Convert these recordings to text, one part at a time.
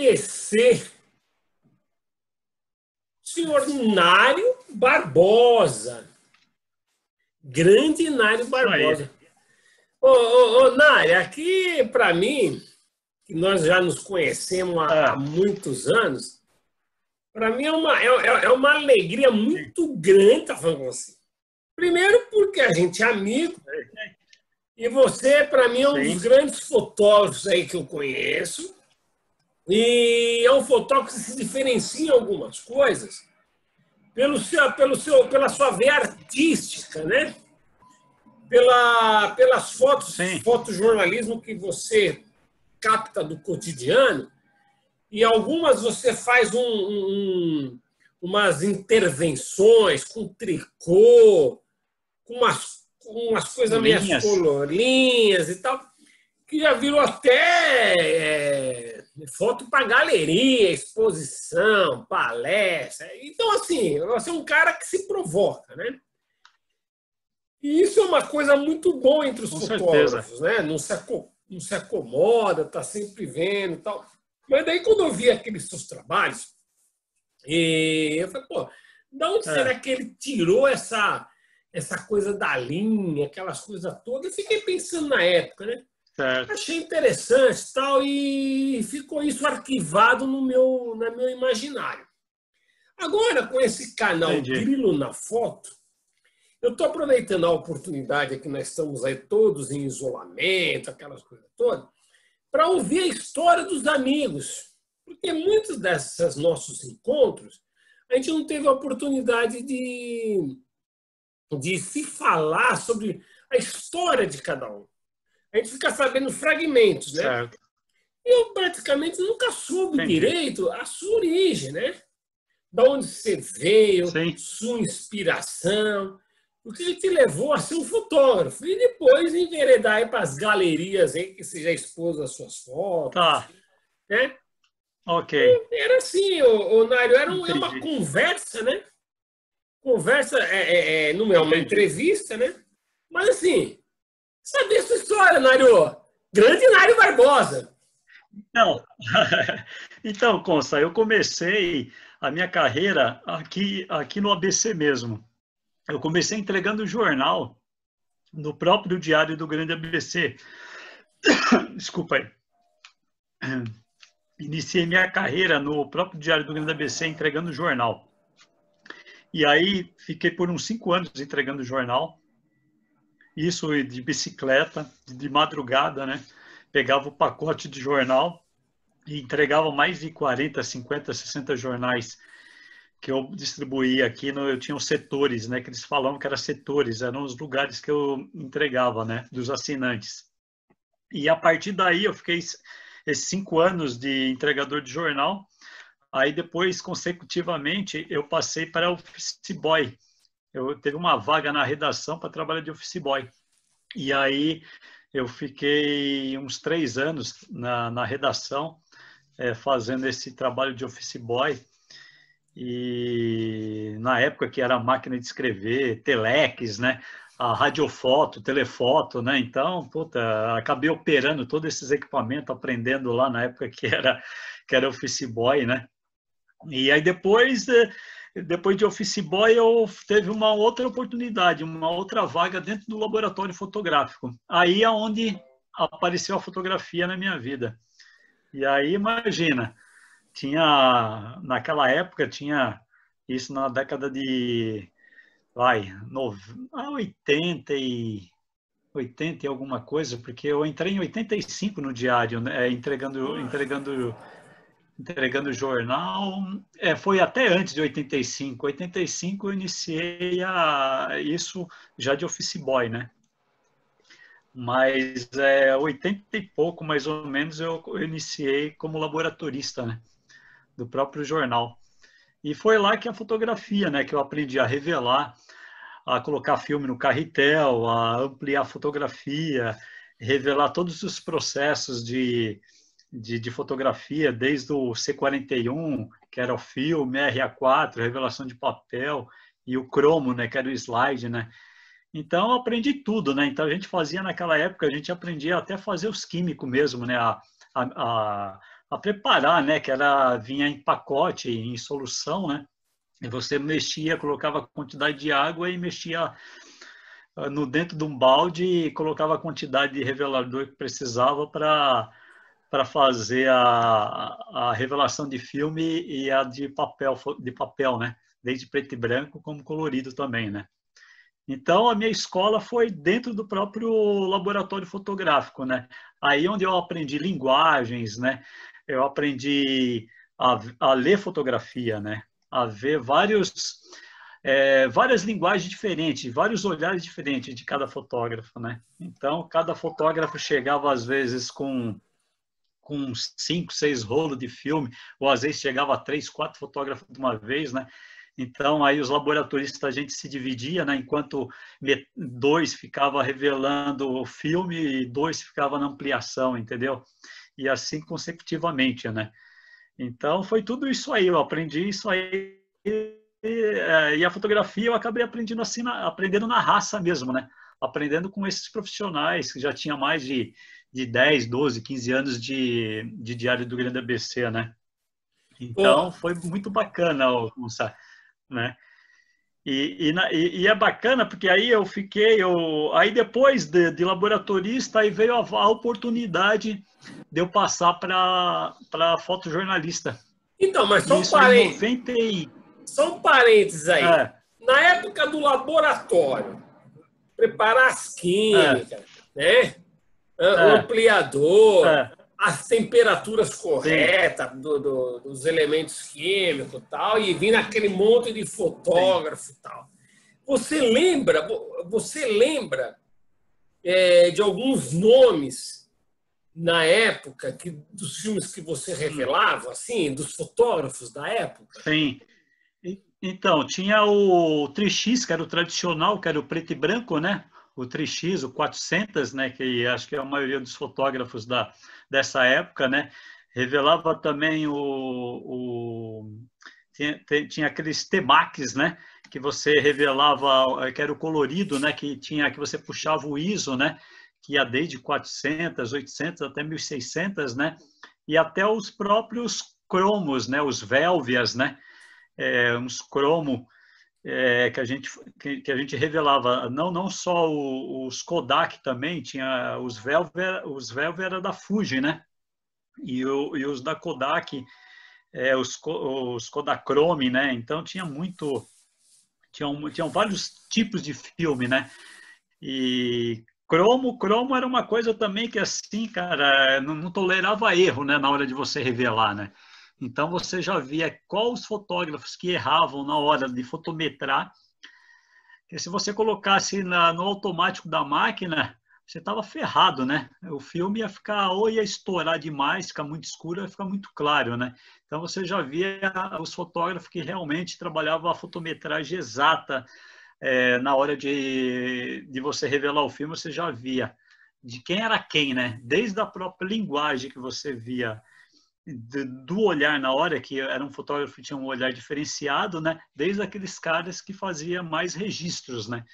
descer senhor Nário Barbosa. Grande Nário Barbosa. Ô, ô, ô, Nário, aqui para mim, que nós já nos conhecemos há, ah. muitos anos, para mim é uma, é, é, é, uma alegria muito grande estar falando com você. Primeiro porque a gente é amigo, é, é. e você, para mim, é um dos grandes fotógrafos aí que eu conheço. E é um fotógrafo que se diferencia em algumas coisas pelo seu, pelo seu, pela sua veia artística, né? Pela, pelas fotos, Sim. fotojornalismo que você capta do cotidiano. E algumas você faz um, um, umas intervenções com tricô, com umas, com umas coisas meio colorinhas e tal, que já virou até é, foto para galeria, exposição, palestra. Então, assim, você é um cara que se provoca, né? E isso é uma coisa muito boa entre os Com fotógrafos, certeza. né? Não se, não se acomoda, tá sempre vendo e tal. Mas daí, quando eu vi aqueles seus trabalhos, eu falei, pô, de onde é. será que ele tirou essa, essa coisa da linha, aquelas coisas todas? Eu fiquei pensando na época, né? Certo. Achei interessante tal, e ficou isso arquivado no meu, no meu imaginário. Agora, com esse canal Entendi. Grilo na Foto, eu estou aproveitando a oportunidade que nós estamos aí todos em isolamento, aquelas coisas todas, para ouvir a história dos amigos. Porque muitos desses nossos encontros, a gente não teve a oportunidade de, de se falar sobre a história de cada um a gente fica sabendo fragmentos, né? Certo. Eu praticamente nunca soube Entendi. direito a sua origem, né? Da onde você veio, Sim. sua inspiração, o que te levou a ser um fotógrafo e depois enveredar para as galerias aí que você já expôs as suas fotos, tá. né? Ok. E era assim, o, o Nário, era é uma conversa, né? Conversa é, é, é, não é uma Entendi. entrevista, né? Mas assim, saber essa história, Nário. Grande Nário Barbosa. Então, então, Consta, eu comecei a minha carreira aqui, aqui no ABC mesmo. Eu comecei entregando jornal no próprio Diário do Grande ABC. Desculpa aí. Iniciei minha carreira no próprio Diário do Grande ABC entregando jornal. E aí fiquei por uns cinco anos entregando jornal isso de bicicleta, de madrugada, né? Pegava o pacote de jornal e entregava mais de 40, 50, 60 jornais que eu distribuía aqui. No, eu tinha os setores, né? Que eles falavam que eram setores, eram os lugares que eu entregava, né? Dos assinantes. E a partir daí eu fiquei esses cinco anos de entregador de jornal. Aí depois, consecutivamente, eu passei para o office boy, eu teve uma vaga na redação para trabalhar de office boy. E aí eu fiquei uns três anos na, na redação é, fazendo esse trabalho de office boy. E na época que era máquina de escrever, telex, né? A radiofoto, telefoto, né? Então, puta, acabei operando todos esses equipamentos, aprendendo lá na época que era, que era office boy, né? E aí depois... É, depois de office boy, eu teve uma outra oportunidade, uma outra vaga dentro do laboratório fotográfico. Aí é onde apareceu a fotografia na minha vida. E aí, imagina, tinha, naquela época, tinha isso na década de, vai, no, 80 ah, e... 80 e alguma coisa, porque eu entrei em 85 no diário, né, é, entregando, entregando entregando jornal. É, foi até antes de 85. 85 eu iniciei a, isso já de office boy, né? Mas é, 80 e pouco, mais ou menos, eu, eu iniciei como laboratorista, né? Do próprio jornal. E foi lá que a fotografia, né? Que eu aprendi a revelar, a colocar filme no carretel, a ampliar a fotografia, revelar todos os processos de de, de fotografia, desde o C41, que era o filme, RA4, revelação de papel, e o cromo, né, que era o slide, né? Então, aprendi tudo, né? Então, a gente fazia naquela época, a gente aprendia até fazer os químicos mesmo, né? A, a, a, preparar, né? Que era, vinha em pacote, em solução, né? E você mexia, colocava quantidade de água e mexia ah, no dentro de um balde e colocava a quantidade de revelador que precisava para para fazer a, a revelação de filme e a de papel, de papel, né? Desde preto e branco como colorido também, né? Então, a minha escola foi dentro do próprio laboratório fotográfico, né? Aí onde eu aprendi linguagens, né? Eu aprendi a, a ler fotografia, né? A ver vários, é, várias linguagens diferentes, vários olhares diferentes de cada fotógrafo, né? Então, cada fotógrafo chegava às vezes com com cinco, seis rolos de filme, ou às vezes chegava a três, quatro fotógrafos de uma vez, né? Então, aí os laboratoristas, a gente se dividia, né? enquanto dois ficava revelando o filme e dois ficava na ampliação, entendeu? E assim consecutivamente, né? Então, foi tudo isso aí, eu aprendi isso aí. E, eh, e a fotografia eu acabei aprendendo assim, na, aprendendo na raça mesmo, né? Aprendendo com esses profissionais que já tinha mais de de 10, 12, 15 anos de, de Diário do Grande ABC, né? Então, oh. foi muito bacana almoçar, né? E, e, e, é bacana porque aí eu fiquei, eu, aí depois de, de laboratorista, aí veio a, a oportunidade de eu passar para fotojornalista. Então, mas só um parênteses. Só um parênteses aí. É. Na época do laboratório, preparar as químicas, é. né? É, é. ampliador, é. as temperaturas corretas do, do, dos elementos químicos e tal, e vindo aquele monte de fotógrafo e tal. Você lembra, você lembra é, de alguns nomes na época que, dos filmes que você revelava, assim, dos fotógrafos da época? Sim. Então, tinha o 3X, que era o tradicional, que era o preto e branco, né? o 3X, o 400, né, que acho que é a maioria dos fotógrafos da, dessa época, né, revelava também o, o tinha, tinha, aqueles temacs, né, que você revelava, que era o colorido, né, que tinha que você puxava o ISO, né, que ia desde 400, 800 até 1600, né, e até os próprios cromos, né, os velvias, né, é, uns cromos é, que, a gente, que, que, a gente revelava, não, não só o, os Kodak também, tinha os Velvet, os Velvet era da Fuji, né? E, o, e os da Kodak, é, os, os Kodachrome, né? Então tinha muito, tinham, tinha vários tipos de filme, né? E cromo, cromo era uma coisa também que assim, cara, não, não tolerava erro, né? Na hora de você revelar, né? Então você já via qual os fotógrafos que erravam na hora de fotometrar. Porque se você colocasse na, no automático da máquina, você estava ferrado, né? O filme ia ficar ou ia estourar demais, ficar muito escuro, ia ficar muito claro, né? Então você já via os fotógrafos que realmente trabalhavam a fotometragem exata é, na hora de, de você revelar o filme, você já via de quem era quem, né? Desde a própria linguagem que você via de, do olhar na hora, que era um fotógrafo que tinha um olhar diferenciado, né? Desde aqueles caras que fazia mais registros, né?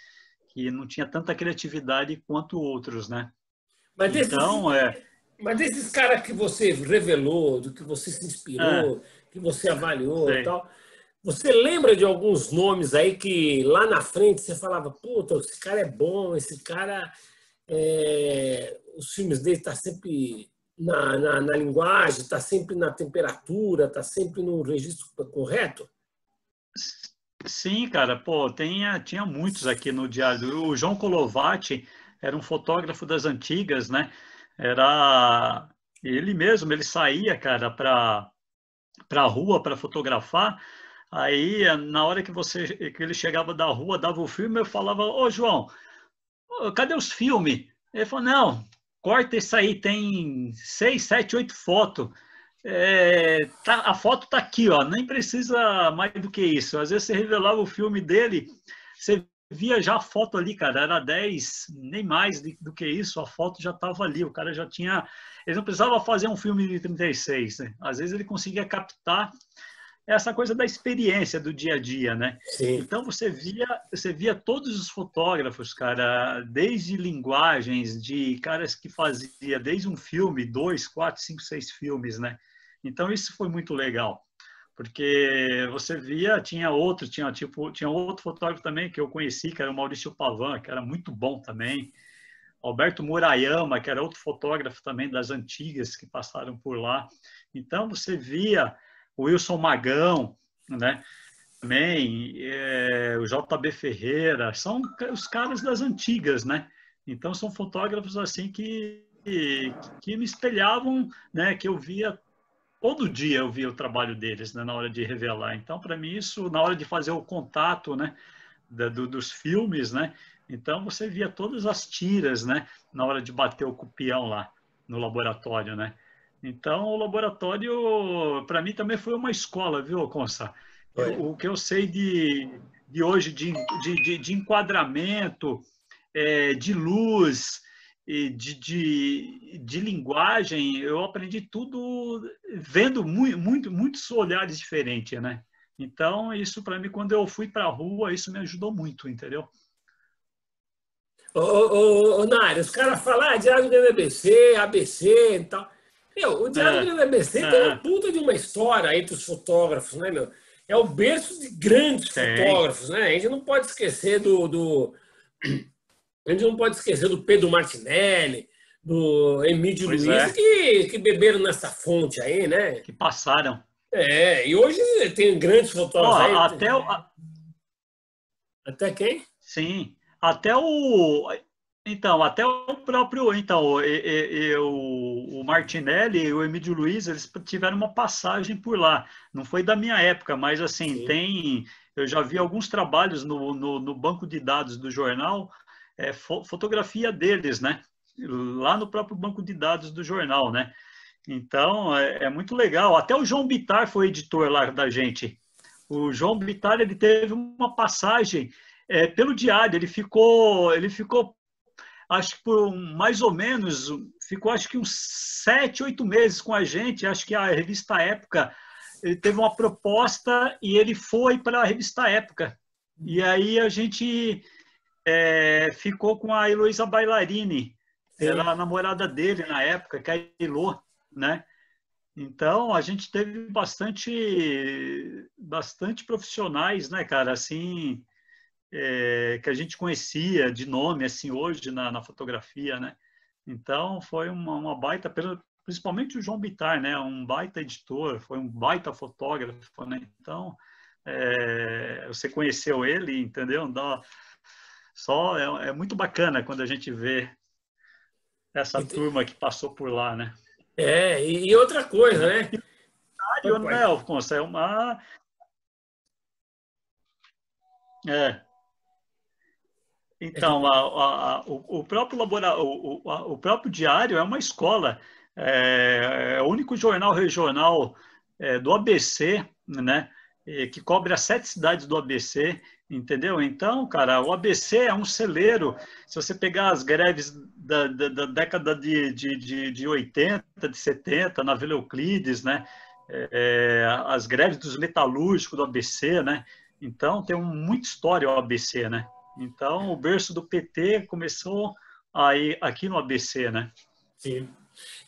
Que não tinha tanta criatividade quanto outros, né? Mas então, desses, é... mas desses caras que você revelou, do que você se inspirou, é, que você avaliou e tal, você lembra de alguns nomes aí que lá na frente você falava, puta, esse cara é bom, esse cara... É... Os filmes dele tá sempre na, na, na linguagem, está sempre na temperatura, está sempre no registro correto? Sim, cara, pô, tem, tinha muitos aqui no diário. O João Colovati era um fotógrafo das antigas, né? Era ele mesmo, ele saía, cara, para para rua para fotografar. Aí, na hora que você que ele chegava da rua, dava o filme, eu falava: "Ô, João, cadê os filmes?" Ele falou: "Não, corta isso aí, tem seis, sete, oito fotos. É, tá, a foto tá aqui, ó, nem precisa mais do que isso. Às vezes você revelava o filme dele, você via já a foto ali, cara, era 10, nem mais do que isso, a foto já estava ali, o cara já tinha... Ele não precisava fazer um filme de 36, né? Às vezes ele conseguia captar é essa coisa da experiência do dia a dia, né? Sim. Então você via, você via todos os fotógrafos, cara, desde linguagens de caras que fazia desde um filme, dois, quatro, cinco, seis filmes, né? Então isso foi muito legal, porque você via, tinha outro, tinha tipo, tinha outro fotógrafo também que eu conheci, que era o Maurício Pavan, que era muito bom também. Alberto Murayama, que era outro fotógrafo também das antigas que passaram por lá. Então você via o Wilson Magão, né? Também, é, o JB Ferreira, são os caras das antigas, né? Então, são fotógrafos assim que, que, me espelhavam, né? Que eu via todo dia eu via o trabalho deles né, na hora de revelar. Então, para mim, isso, na hora de fazer o contato né, da, do, dos filmes, né, então você via todas as tiras né, na hora de bater o cupião lá no laboratório. Né. Então, o laboratório, para mim, também foi uma escola, viu, Consa? o que eu sei de, de hoje, de, de, de enquadramento, é, de luz, de, de, de, linguagem, eu aprendi tudo vendo muito, muito muitos olhares diferentes, né? Então, isso para mim, quando eu fui para a rua, isso me ajudou muito, entendeu? Ô, ô, ô, ô Nário, os caras falam ah, diário do BBC, ABC e tal. Meu, o diário do ABC tem é. uma puta de uma história entre os fotógrafos, né, meu? É o berço de grandes Sim. fotógrafos, né? A gente não pode esquecer do, do... A gente não pode esquecer do Pedro Martinelli, do Emílio pois Luiz, é. que, que beberam nessa fonte aí, né? Que passaram. É, e hoje tem grandes fotógrafos oh, aí. Até, o... até quem? Sim, até o então, até o próprio, então, o, o Martinelli e o Emílio Luiz, eles tiveram uma passagem por lá. Não foi da minha época, mas assim, Sim. tem. Eu já vi alguns trabalhos no, no, no banco de dados do jornal, é, fo, fotografia deles, né? Lá no próprio banco de dados do jornal, né? Então, é, é muito legal. Até o João Bitar foi editor lá da gente. O João Bitar, ele teve uma passagem é, pelo diário, ele ficou, ele ficou acho que por mais ou menos, ficou acho que uns sete, oito meses com a gente. Acho que a revista Época, ele teve uma proposta e ele foi para a revista Época. E aí a gente é, ficou com a Heloísa Bailarini, era a namorada dele na época, que é a Elô, né? Então, a gente teve bastante, bastante profissionais, né, cara? Assim, é, que a gente conhecia de nome assim hoje na, na fotografia, né? Então foi uma, uma baita, principalmente o João Bitar, né? Um baita editor, foi um baita fotógrafo, né? Então é, você conheceu ele, entendeu? Dá, só é, é, muito bacana quando a gente vê essa Entendi. turma que passou por lá, né? É, e, e outra coisa, né? Não, é uma. É. é. Então, a, a, o, o, próprio labora, o, a, o, próprio diário é uma escola. É, é o único jornal regional é, do ABC, né? que cobre as sete cidades do ABC, entendeu? Então, cara, o ABC é um celeiro. Se você pegar as greves da, da, da década de, de, de, de 80, de 70, na Vila Euclides, né? É, é, as greves dos metalúrgicos do ABC, né? Então, tem um, muita história o ABC, né? Então, o berço do PT começou aí aqui no ABC, né? Sim.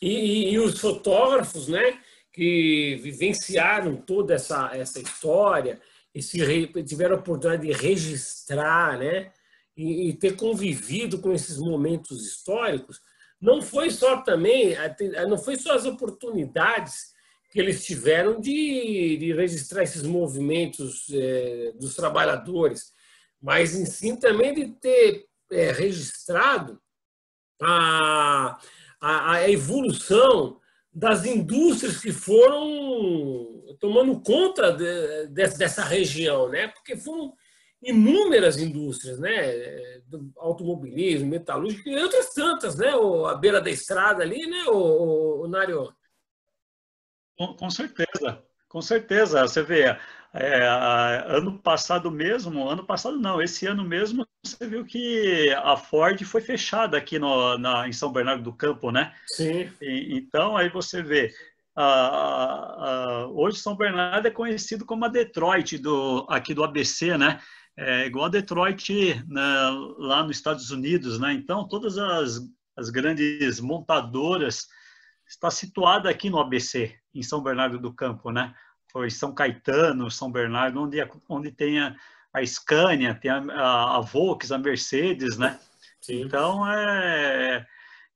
E, e, e os fotógrafos, né, que vivenciaram toda essa, essa história, esse, tiveram a oportunidade de registrar, né, e, e ter convivido com esses momentos históricos, não foi só também, não foi só as oportunidades que eles tiveram de, de registrar esses movimentos é, dos trabalhadores, mas em si também de ter é, registrado a, a, a, evolução das indústrias que foram tomando conta de, de, dessa região, né? Porque foram inúmeras indústrias, né? Do automobilismo, metalúrgico e outras tantas, né? o à beira da estrada ali, né? O, o, o Com, com certeza, com certeza. Você vê, é, ano passado mesmo, ano passado não, esse ano mesmo, você viu que a Ford foi fechada aqui no, na, em São Bernardo do Campo, né? Sim. E, então, aí você vê, a, a, hoje São Bernardo é conhecido como a Detroit do, aqui do ABC, né? É igual a Detroit né, lá nos Estados Unidos, né? Então, todas as, as grandes montadoras está situada aqui no ABC, em São Bernardo do Campo, né? foi São Caetano, São Bernardo, onde, onde tem a, a Scania, tem a, a, a Volks, a Mercedes, né? Sim. Então é,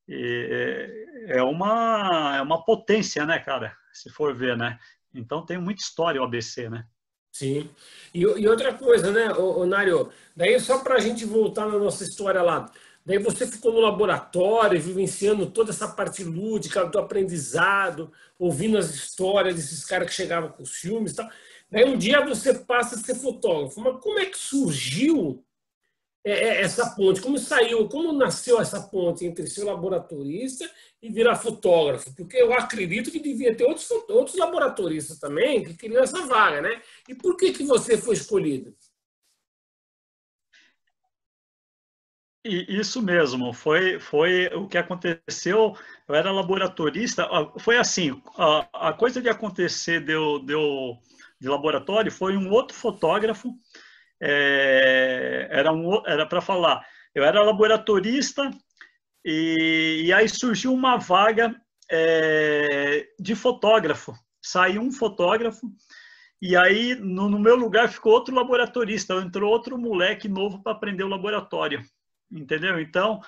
é, é, é uma, é uma potência, né, cara? Se for ver, né? Então tem muita história o ABC, né? Sim. E, e outra coisa, né, Nário? Daí só para a gente voltar na nossa história lá. Daí você ficou no laboratório, vivenciando toda essa parte lúdica do aprendizado, ouvindo as histórias desses caras que chegavam com os filmes e tal. Daí um dia você passa a ser fotógrafo. Mas como é que surgiu é, é, essa ponte? Como saiu, como nasceu essa ponte entre ser laboratorista e virar fotógrafo? Porque eu acredito que devia ter outros, outros laboratoristas também que queriam essa vaga, né? E por que, que você foi escolhido? E isso mesmo, foi, foi o que aconteceu. Eu era laboratorista, foi assim: a, a coisa de acontecer deu, deu de laboratório foi um outro fotógrafo, é, era um, era para falar, eu era laboratorista e, e aí surgiu uma vaga é, de fotógrafo, saiu um fotógrafo. E aí, no, no meu lugar, ficou outro laboratorista. Entrou outro moleque novo para aprender o laboratório entendeu? Então,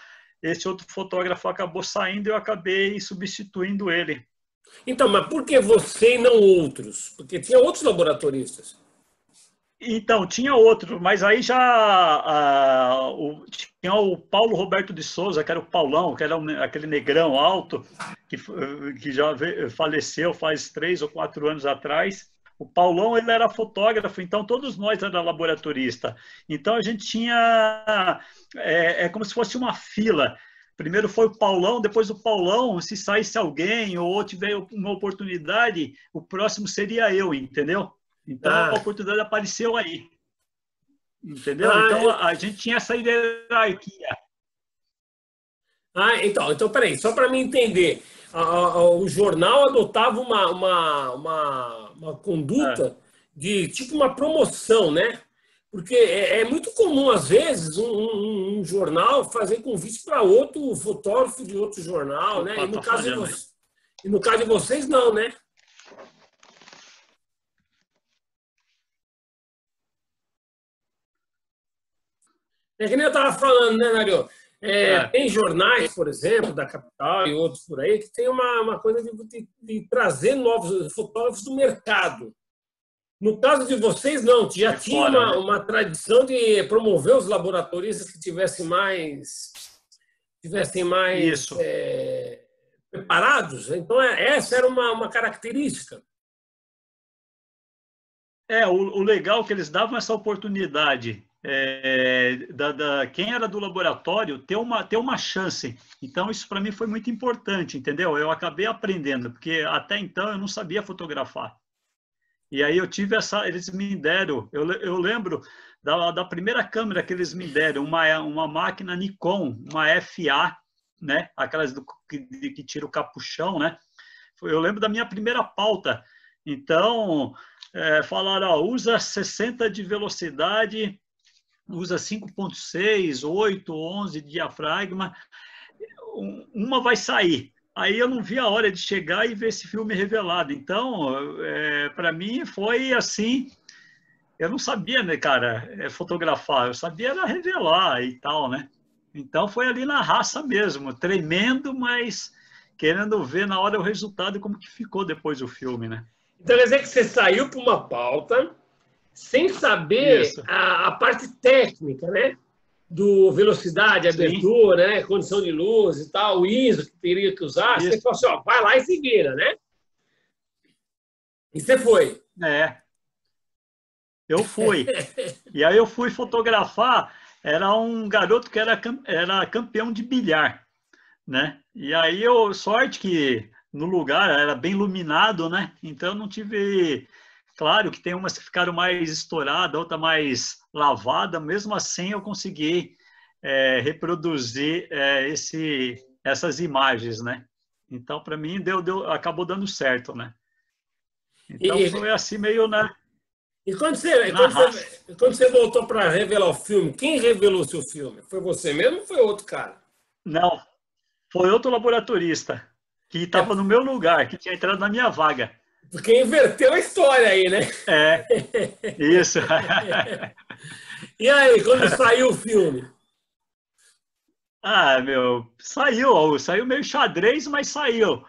esse outro fotógrafo acabou saindo e eu acabei substituindo ele. Então, mas por que você e não outros? Porque tinha outros laboratoristas. Então, tinha outro, mas aí já ah, o, tinha o Paulo Roberto de Souza, que era o Paulão, que era um, aquele negrão alto, que, eh, que já faleceu faz três ou quatro anos atrás. O Paulão ele era fotógrafo, então todos nós era laboratorista. Então a gente tinha é, é como se fosse uma fila. Primeiro foi o Paulão, depois o Paulão. Se saísse alguém ou tiver uma oportunidade, o próximo seria eu, entendeu? Então ah. a oportunidade apareceu aí. Entendeu? Ah, então é. a gente tinha essa hierarquia. Ah, então, então peraí, só para me entender a, a, o jornal adotava uma, uma, uma, uma conduta é. de tipo uma promoção, né? Porque é, é muito comum, às vezes, um, um, um jornal fazer convite para outro fotógrafo de outro jornal, Opa, né? E no, caso de vocês, e no caso de vocês, não, né? É que nem eu estava falando, né, Nario? É, é. Tem jornais, por exemplo, da capital e outros por aí, que tem uma, uma coisa de, de, de, trazer novos fotógrafos do mercado. No caso de vocês, não. Já tinha fora, uma, né? uma tradição de promover os laboratoristas que tivessem mais tivessem mais é, preparados. Então, é, essa era uma, uma característica. É, o, o legal é que eles davam essa oportunidade é, da, da, quem era do laboratório ter uma, ter uma chance. Então, isso para mim foi muito importante, entendeu? Eu acabei aprendendo, porque até então eu não sabia fotografar. E aí eu tive essa, eles me deram, eu, eu lembro da, da primeira câmera que eles me deram, uma, uma máquina Nikon, uma FA, né? Aquelas do, que, que tira o capuchão, né? Eu lembro da minha primeira pauta. Então, é, falaram, ó, usa 60 de velocidade, usa 5.6, 8, 11 diafragma, uma vai sair. Aí eu não vi a hora de chegar e ver esse filme revelado. Então, é, para mim foi assim, eu não sabia, né, cara, é, fotografar, eu sabia era revelar e tal, né? Então foi ali na raça mesmo, tremendo, mas querendo ver na hora o resultado como que ficou depois o filme, né? Então quer dizer que você saiu para uma pauta, sem saber a, a, parte técnica, né? Do velocidade, abertura, né? condição de luz e tal, o ISO que teria que usar. Isso. Você falou assim, ó, vai lá e se vira, né? E você foi. É. Eu fui. e aí eu fui fotografar. Era um garoto que era, era campeão de bilhar, né? E aí eu, sorte que no lugar era bem iluminado, né? Então eu não tive Claro que tem umas que ficaram mais estouradas, outra mais lavada, mesmo assim eu consegui é, reproduzir é, esse, essas imagens, né? Então, para mim, deu, deu, acabou dando certo, né? Então, e, foi assim meio na. E quando você, quando você, quando você voltou para revelar o filme, quem revelou o seu filme? Foi você mesmo ou foi outro cara? Não, foi outro laboratorista que estava é. no meu lugar, que tinha entrado na minha vaga. Porque inverteu a história aí, né? É. Isso. e aí, quando saiu o filme? Ah, meu, saiu, saiu meio xadrez, mas saiu.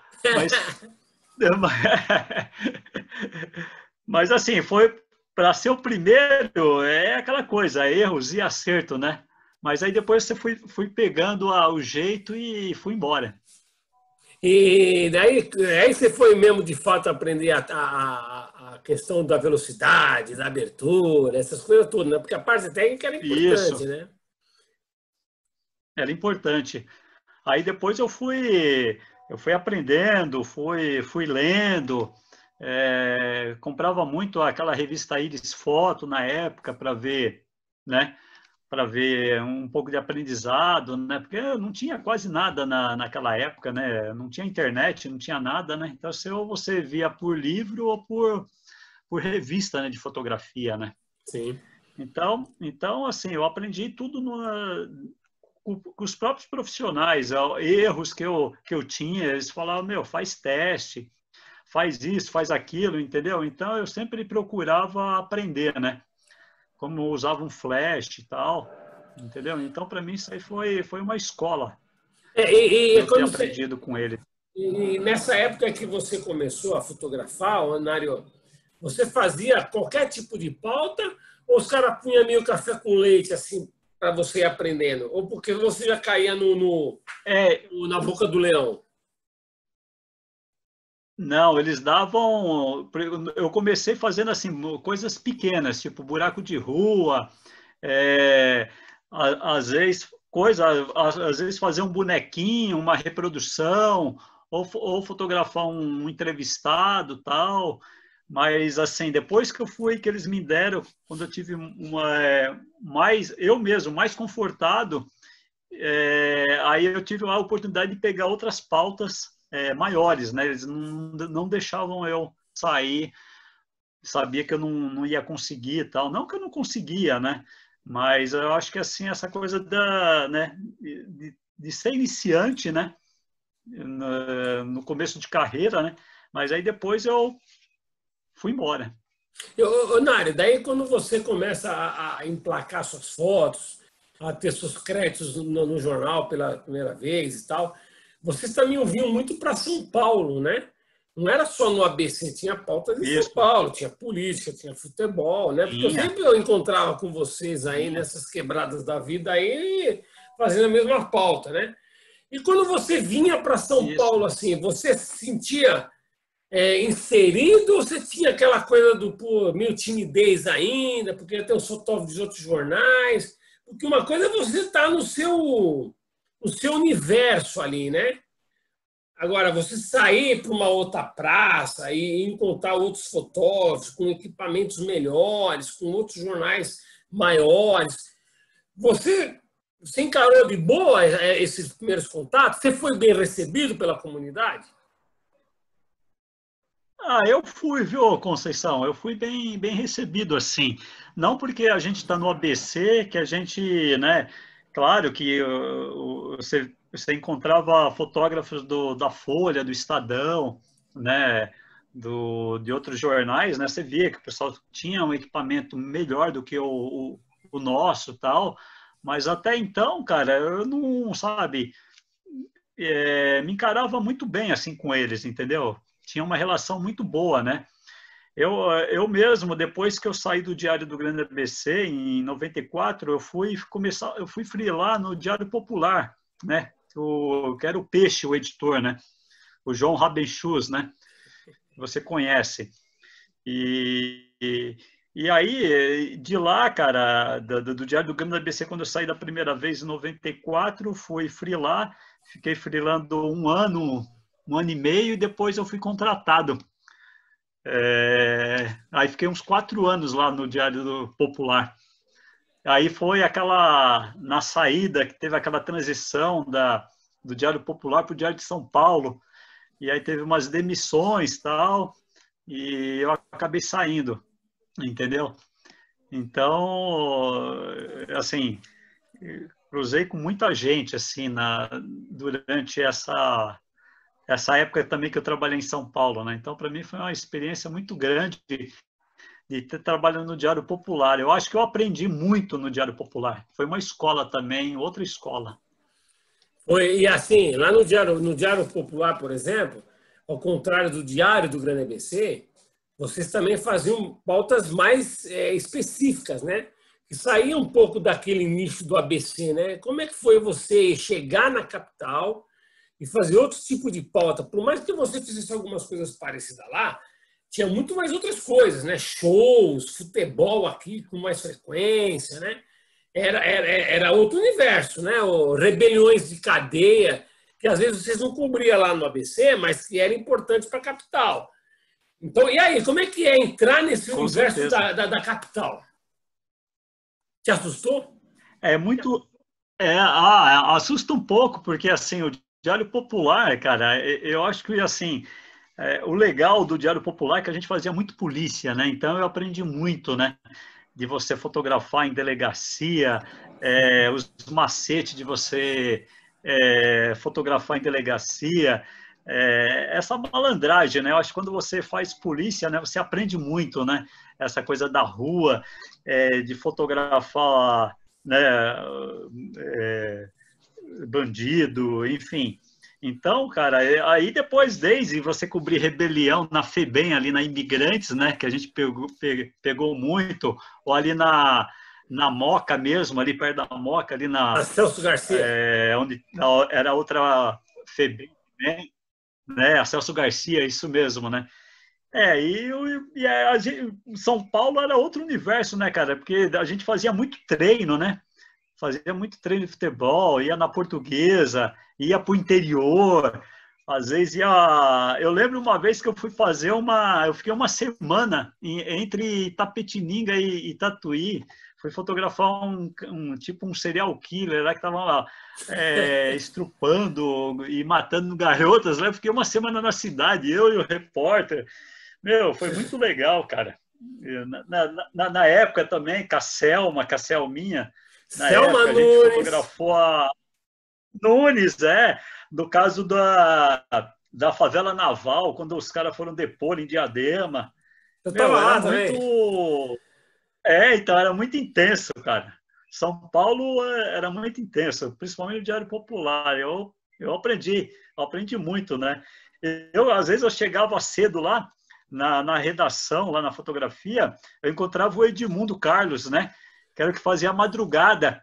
Mas, mas assim, foi para ser o primeiro, é aquela coisa, erros e acerto, né? Mas aí depois você fui, fui pegando a, o jeito e fui embora. E daí, aí você foi mesmo, de fato, aprender a, a, a questão da velocidade, da abertura, essas coisas todas, né? Porque a parte técnica era importante, Isso. né? Era importante. Aí depois eu fui, eu fui aprendendo, fui, fui lendo, é, comprava muito aquela revista Iris Foto na época para ver, né? para ver um pouco de aprendizado, né? Porque não tinha quase nada na, naquela época, né? Não tinha internet, não tinha nada, né? Então, se ou você via por livro ou por, por revista né, de fotografia, né? Sim. Então, então, assim, eu aprendi tudo numa, com, com os próprios profissionais, erros que eu, que eu tinha, eles falavam, meu, faz teste, faz isso, faz aquilo, entendeu? Então, eu sempre procurava aprender, né? como usava um flash e tal, entendeu? Então, para mim, isso aí foi, foi uma escola. É, e, e, eu ter aprendido você, com ele. E nessa época que você começou a fotografar, Anário, você fazia qualquer tipo de pauta ou os caras punham meio café com leite, assim, para você ir aprendendo? Ou porque você já caía no, no, é, no na boca do leão? Não, eles davam. Eu comecei fazendo assim coisas pequenas, tipo buraco de rua, é, às vezes coisa, às vezes fazer um bonequinho, uma reprodução, ou, ou fotografar um entrevistado, tal. Mas assim, depois que eu fui, que eles me deram, quando eu tive uma, é, mais, eu mesmo, mais confortado, é, aí eu tive a oportunidade de pegar outras pautas é, maiores, né? Eles não, não deixavam eu sair, sabia que eu não, não ia conseguir tal. Não que eu não conseguia, né? Mas eu acho que assim, essa coisa da, né, de, de ser iniciante, né? No, no começo de carreira, né? Mas aí depois eu fui embora. Eu, Nário, daí quando você começa a, a, emplacar suas fotos, a ter seus créditos no, no jornal pela primeira vez e tal, vocês também ouviam muito para São Paulo, né? Não era só no ABC, tinha pauta de Isso. São Paulo, tinha política, tinha futebol, né? Porque eu sempre eu encontrava com vocês aí nessas quebradas da vida aí, fazendo a mesma pauta, né? E quando você vinha para São Isso. Paulo, assim, você se sentia é, inserido ou você tinha aquela coisa do, pô, meio timidez ainda, porque até eu sou top dos outros jornais? Porque uma coisa é você estar tá no seu o seu universo ali, né? Agora, você sair para uma outra praça e encontrar outros fotógrafos com equipamentos melhores, com outros jornais maiores, você, você encarou de boa é, é, esses primeiros contatos? Você foi bem recebido pela comunidade? Ah, eu fui, viu, Conceição? Eu fui bem, bem recebido, assim. Não porque a gente está no ABC, que a gente, né, Claro que eh, você, você encontrava fotógrafos do, da Folha, do Estadão, né, do, de outros jornais, né, você via que o pessoal tinha um equipamento melhor do que o, o, o nosso tal, mas até então, cara, eu não, sabe, é, me encarava muito bem assim com eles, entendeu? Tinha uma relação muito boa, né? Eu, eu mesmo, depois que eu saí do Diário do Grande ABC, em 94, eu fui começar, eu fui frilar no Diário Popular, né? O, que era o Peixe, o editor, né? O João Rabenchus, né? Você conhece. E, e, e aí, de lá, cara, do, do Diário do Grande ABC, quando eu saí da primeira vez em 94, fui freelar, fiquei frilando um ano, um ano e meio, e depois eu fui contratado é... Aí fiquei uns quatro anos lá no Diário Popular. Aí foi aquela, na saída, que teve aquela transição da, do Diário Popular para o Diário de São Paulo. E aí teve umas demissões tal, e eu acabei saindo, entendeu? Então, assim, cruzei com muita gente assim na durante essa essa época também que eu trabalhei em São Paulo, né? Então, para mim foi uma experiência muito grande de, de ter trabalhando no Diário Popular. Eu acho que eu aprendi muito no Diário Popular. Foi uma escola também, outra escola. Foi, e assim, lá no Diário, no Diário Popular, por exemplo, ao contrário do Diário do Grande ABC, vocês também faziam pautas mais é, específicas, né? Que saía um pouco daquele nicho do ABC, né? Como é que foi você chegar na capital e fazer outro tipo de pauta, por mais que você fizesse algumas coisas parecidas lá, tinha muito mais outras coisas, né? Shows, futebol aqui com mais frequência, né? Era, era, era outro universo, né? O rebeliões de cadeia, que às vezes vocês não cobriam lá no ABC, mas que era importante para a capital. Então, e aí, como é que é entrar nesse com universo da, da, da capital? Te assustou? É muito, é, ah, assusta um pouco, porque assim, o Diário Popular, cara, eu acho que assim, é, o legal do Diário Popular é que a gente fazia muito polícia, né? Então eu aprendi muito, né? De você fotografar em delegacia, é, os macetes de você é, fotografar em delegacia, é, essa malandragem, né? Eu acho que quando você faz polícia, né, você aprende muito, né? Essa coisa da rua, é, de fotografar, né? É, bandido, enfim. Então, cara, é, aí depois, desde você cobrir rebelião na FEBEM, ali na Imigrantes, né, que a gente pegou, pegou muito, ou ali na, na Moca mesmo, ali perto da Moca, ali na... A ah, Celso Garcia. É, onde era outra FEBEM né, né, a Celso Garcia, isso mesmo, né. É, e, e a gente, São Paulo era outro universo, né, cara, porque a gente fazia muito treino, né, fazia muito treino de futebol, ia na portuguesa, ia para o interior, às vezes ia. Eu lembro uma vez que eu fui fazer uma. Eu fiquei uma semana em, entre Tapetininga e Tatuí. Fui fotografar um, um, tipo um serial killer lá que estavam lá é, estrupando e matando garotas. Lá né? eu fiquei uma semana na cidade, eu e o repórter. Meu, foi muito legal, cara. Na, na, na época também, Cacelma, Cacelminha, na Selma época, Nunes. A gente a Nunes, é, no caso da, da favela naval, quando os caras foram depor em Diadema. Eu Meu, tava lá também. Muito... É, então era muito intenso, cara. São Paulo é, era muito intenso, principalmente o Diário Popular. Eu, eu aprendi, aprendi muito, né? Eu, às vezes, eu chegava cedo lá, na, na redação, lá na fotografia, eu encontrava o Edmundo Carlos, né? Quero que fazia a madrugada,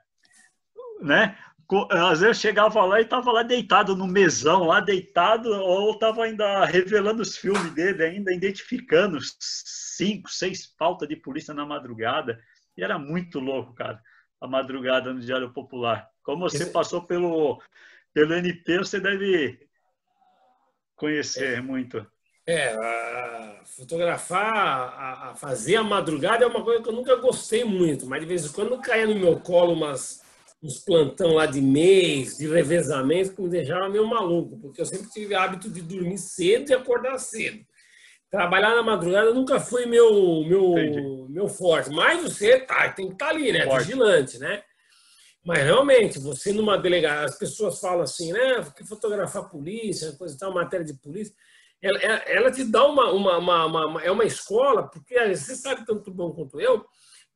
né? Às vezes eu chegava lá e estava lá deitado no mesão, lá deitado, ou estava ainda revelando os filmes dele, ainda identificando cinco, seis pautas de polícia na madrugada. E era muito louco, cara, a madrugada no Diário Popular. Como você passou pelo, pelo NP, você deve conhecer muito. É, a fotografar, a, a, fazer a madrugada é uma coisa que eu nunca gostei muito, mas de vez em quando caia no meu colo umas, uns plantão lá de mês, de revezamento, que me deixava meio maluco, porque eu sempre tive hábito de dormir cedo e acordar cedo. Trabalhar na madrugada nunca foi meu meu, meu forte, mas você tá, tem que estar tá ali, né? Forte. Vigilante, né? Mas realmente, você numa delegada, as pessoas falam assim, né? Ah, que fotografar polícia, coisa e tal, matéria de polícia ela, ela te dá uma, uma, uma, uma, É uma escola, porque você sabe é tanto bom quanto eu,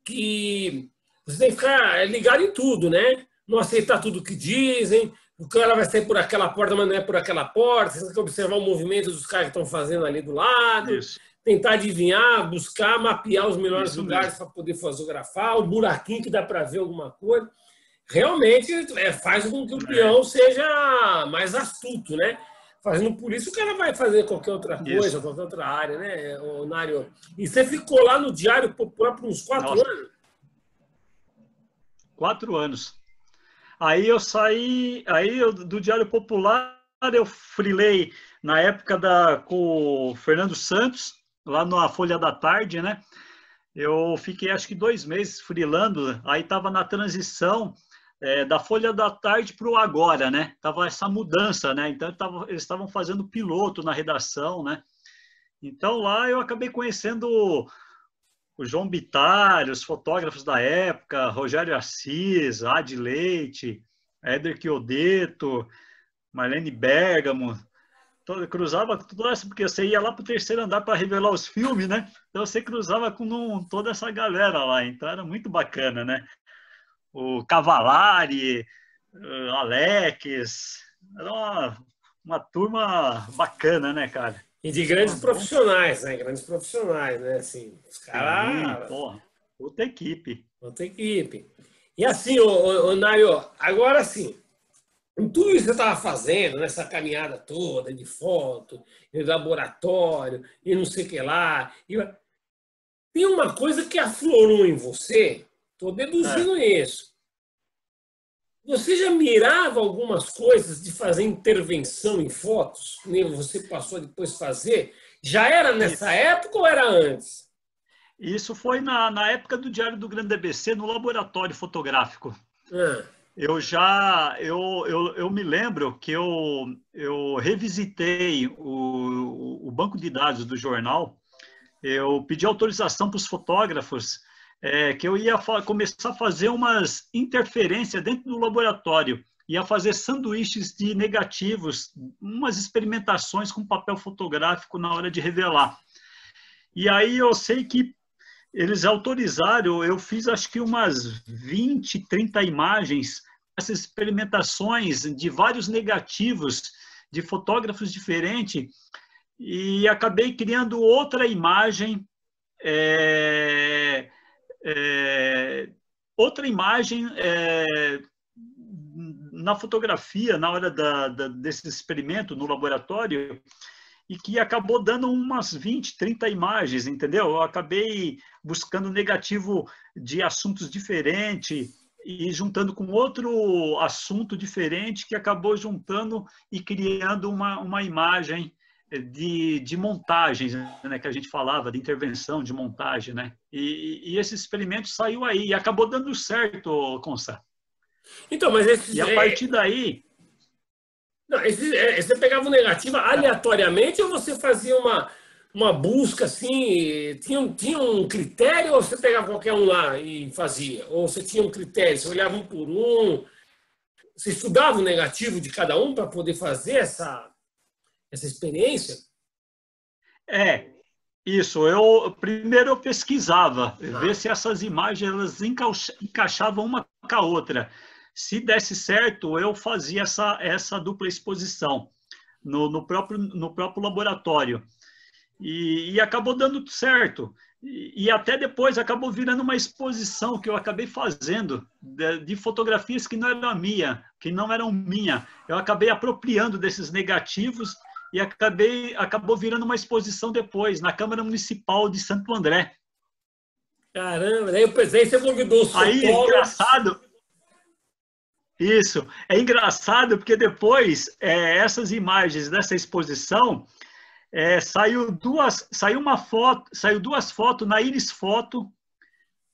que você tem que ficar é, ligado em tudo, né? Não aceitar tudo que dizem, o cara vai sair por aquela porta, mas não é por aquela porta. Você tem que observar o movimento dos caras que estão fazendo ali do lado. Isso. Tentar adivinhar, buscar, mapear os melhores Isso lugares para poder fotografar, o buraquinho que dá para ver alguma coisa. Realmente é, faz com que o é. peão seja mais astuto, né? fazendo polícia, o cara vai fazer qualquer outra coisa, Isso. qualquer outra área, né, Nário? E você ficou lá no Diário Popular por uns quatro Nossa. anos? Quatro anos. Aí eu saí, aí eu, do Diário Popular eu frilei na época da, com o Fernando Santos, lá na Folha da Tarde, né? Eu fiquei acho que dois meses frilando, aí estava na transição é, da Folha da Tarde para o Agora, né? Tava essa mudança, né? Então tava, eles estavam fazendo piloto na redação, né? Então lá eu acabei conhecendo o João Bittar, os fotógrafos da época, Rogério Assis, Ad Leite, Éder Marlene Bergamo, todo, cruzava tudo essa, porque você ia lá para o terceiro andar para revelar os filmes, né? Então você cruzava com toda essa galera lá, então era muito bacana, né? o Cavalari, o Alex. Era uma, uma turma bacana, né, cara? E de grandes profissionais, né? Grandes profissionais, né? Assim, os caras. outra equipe. Outra equipe. E assim, o ô, agora sim, em tudo isso que você estava fazendo, nessa né? caminhada toda de foto, de laboratório, e não sei o que lá, e... tem uma coisa que aflorou em você Estou deduzindo isso. Você já mirava algumas coisas de fazer intervenção em fotos? Nem você passou a depois fazer? Já era nessa isso. época ou era antes? Isso foi na, na época do Diário do Grande ABC, no laboratório fotográfico. Ah. Eu já, eu, eu, eu me lembro que eu, eu revisitei o, o banco de dados do jornal, eu pedi autorização para os fotógrafos é, que eu ia começar a fazer umas interferências dentro do laboratório, ia fazer sanduíches de negativos, umas experimentações com papel fotográfico na hora de revelar. E aí eu sei que eles autorizaram, eu fiz acho que umas 20, 30 imagens, essas experimentações de vários negativos de fotógrafos diferentes, e acabei criando outra imagem. É é, outra imagem é, na fotografia, na hora da, da, desse experimento no laboratório, e que acabou dando umas 20, 30 imagens, entendeu? Eu acabei buscando negativo de assuntos diferentes e juntando com outro assunto diferente que acabou juntando e criando uma, uma imagem de, de montagens, né, que a gente falava, de intervenção, de montagem, né? E, e esse experimento saiu aí e acabou dando certo, Consa. Então, mas esses, E a é- partir daí... Não, é, você pegava o negativo aleatoriamente ou você fazia uma, uma busca assim? Tinha, tinha um critério ou você pegava qualquer um lá e fazia? Ou você tinha um critério, você olhava um por um? Você estudava o negativo de cada um para poder fazer essa essa experiência? É, isso. Eu primeiro eu pesquisava, ah. ver se essas imagens elas encaixavam uma com a outra. Se desse certo, eu fazia essa, essa dupla exposição no, no próprio, no próprio laboratório. E, e acabou dando certo. E, até depois acabou virando uma exposição que eu acabei fazendo de, de fotografias que não eram minha, que não eram minha. Eu acabei apropriando desses negativos e acabei, acabou virando uma exposição depois, na Câmara Municipal de Santo André. Caramba, daí eu pensei, você falou Aí é engraçado. Isso, é engraçado porque depois é, essas imagens dessa exposição é, saiu duas, saiu uma foto, saiu duas fotos na Iris Foto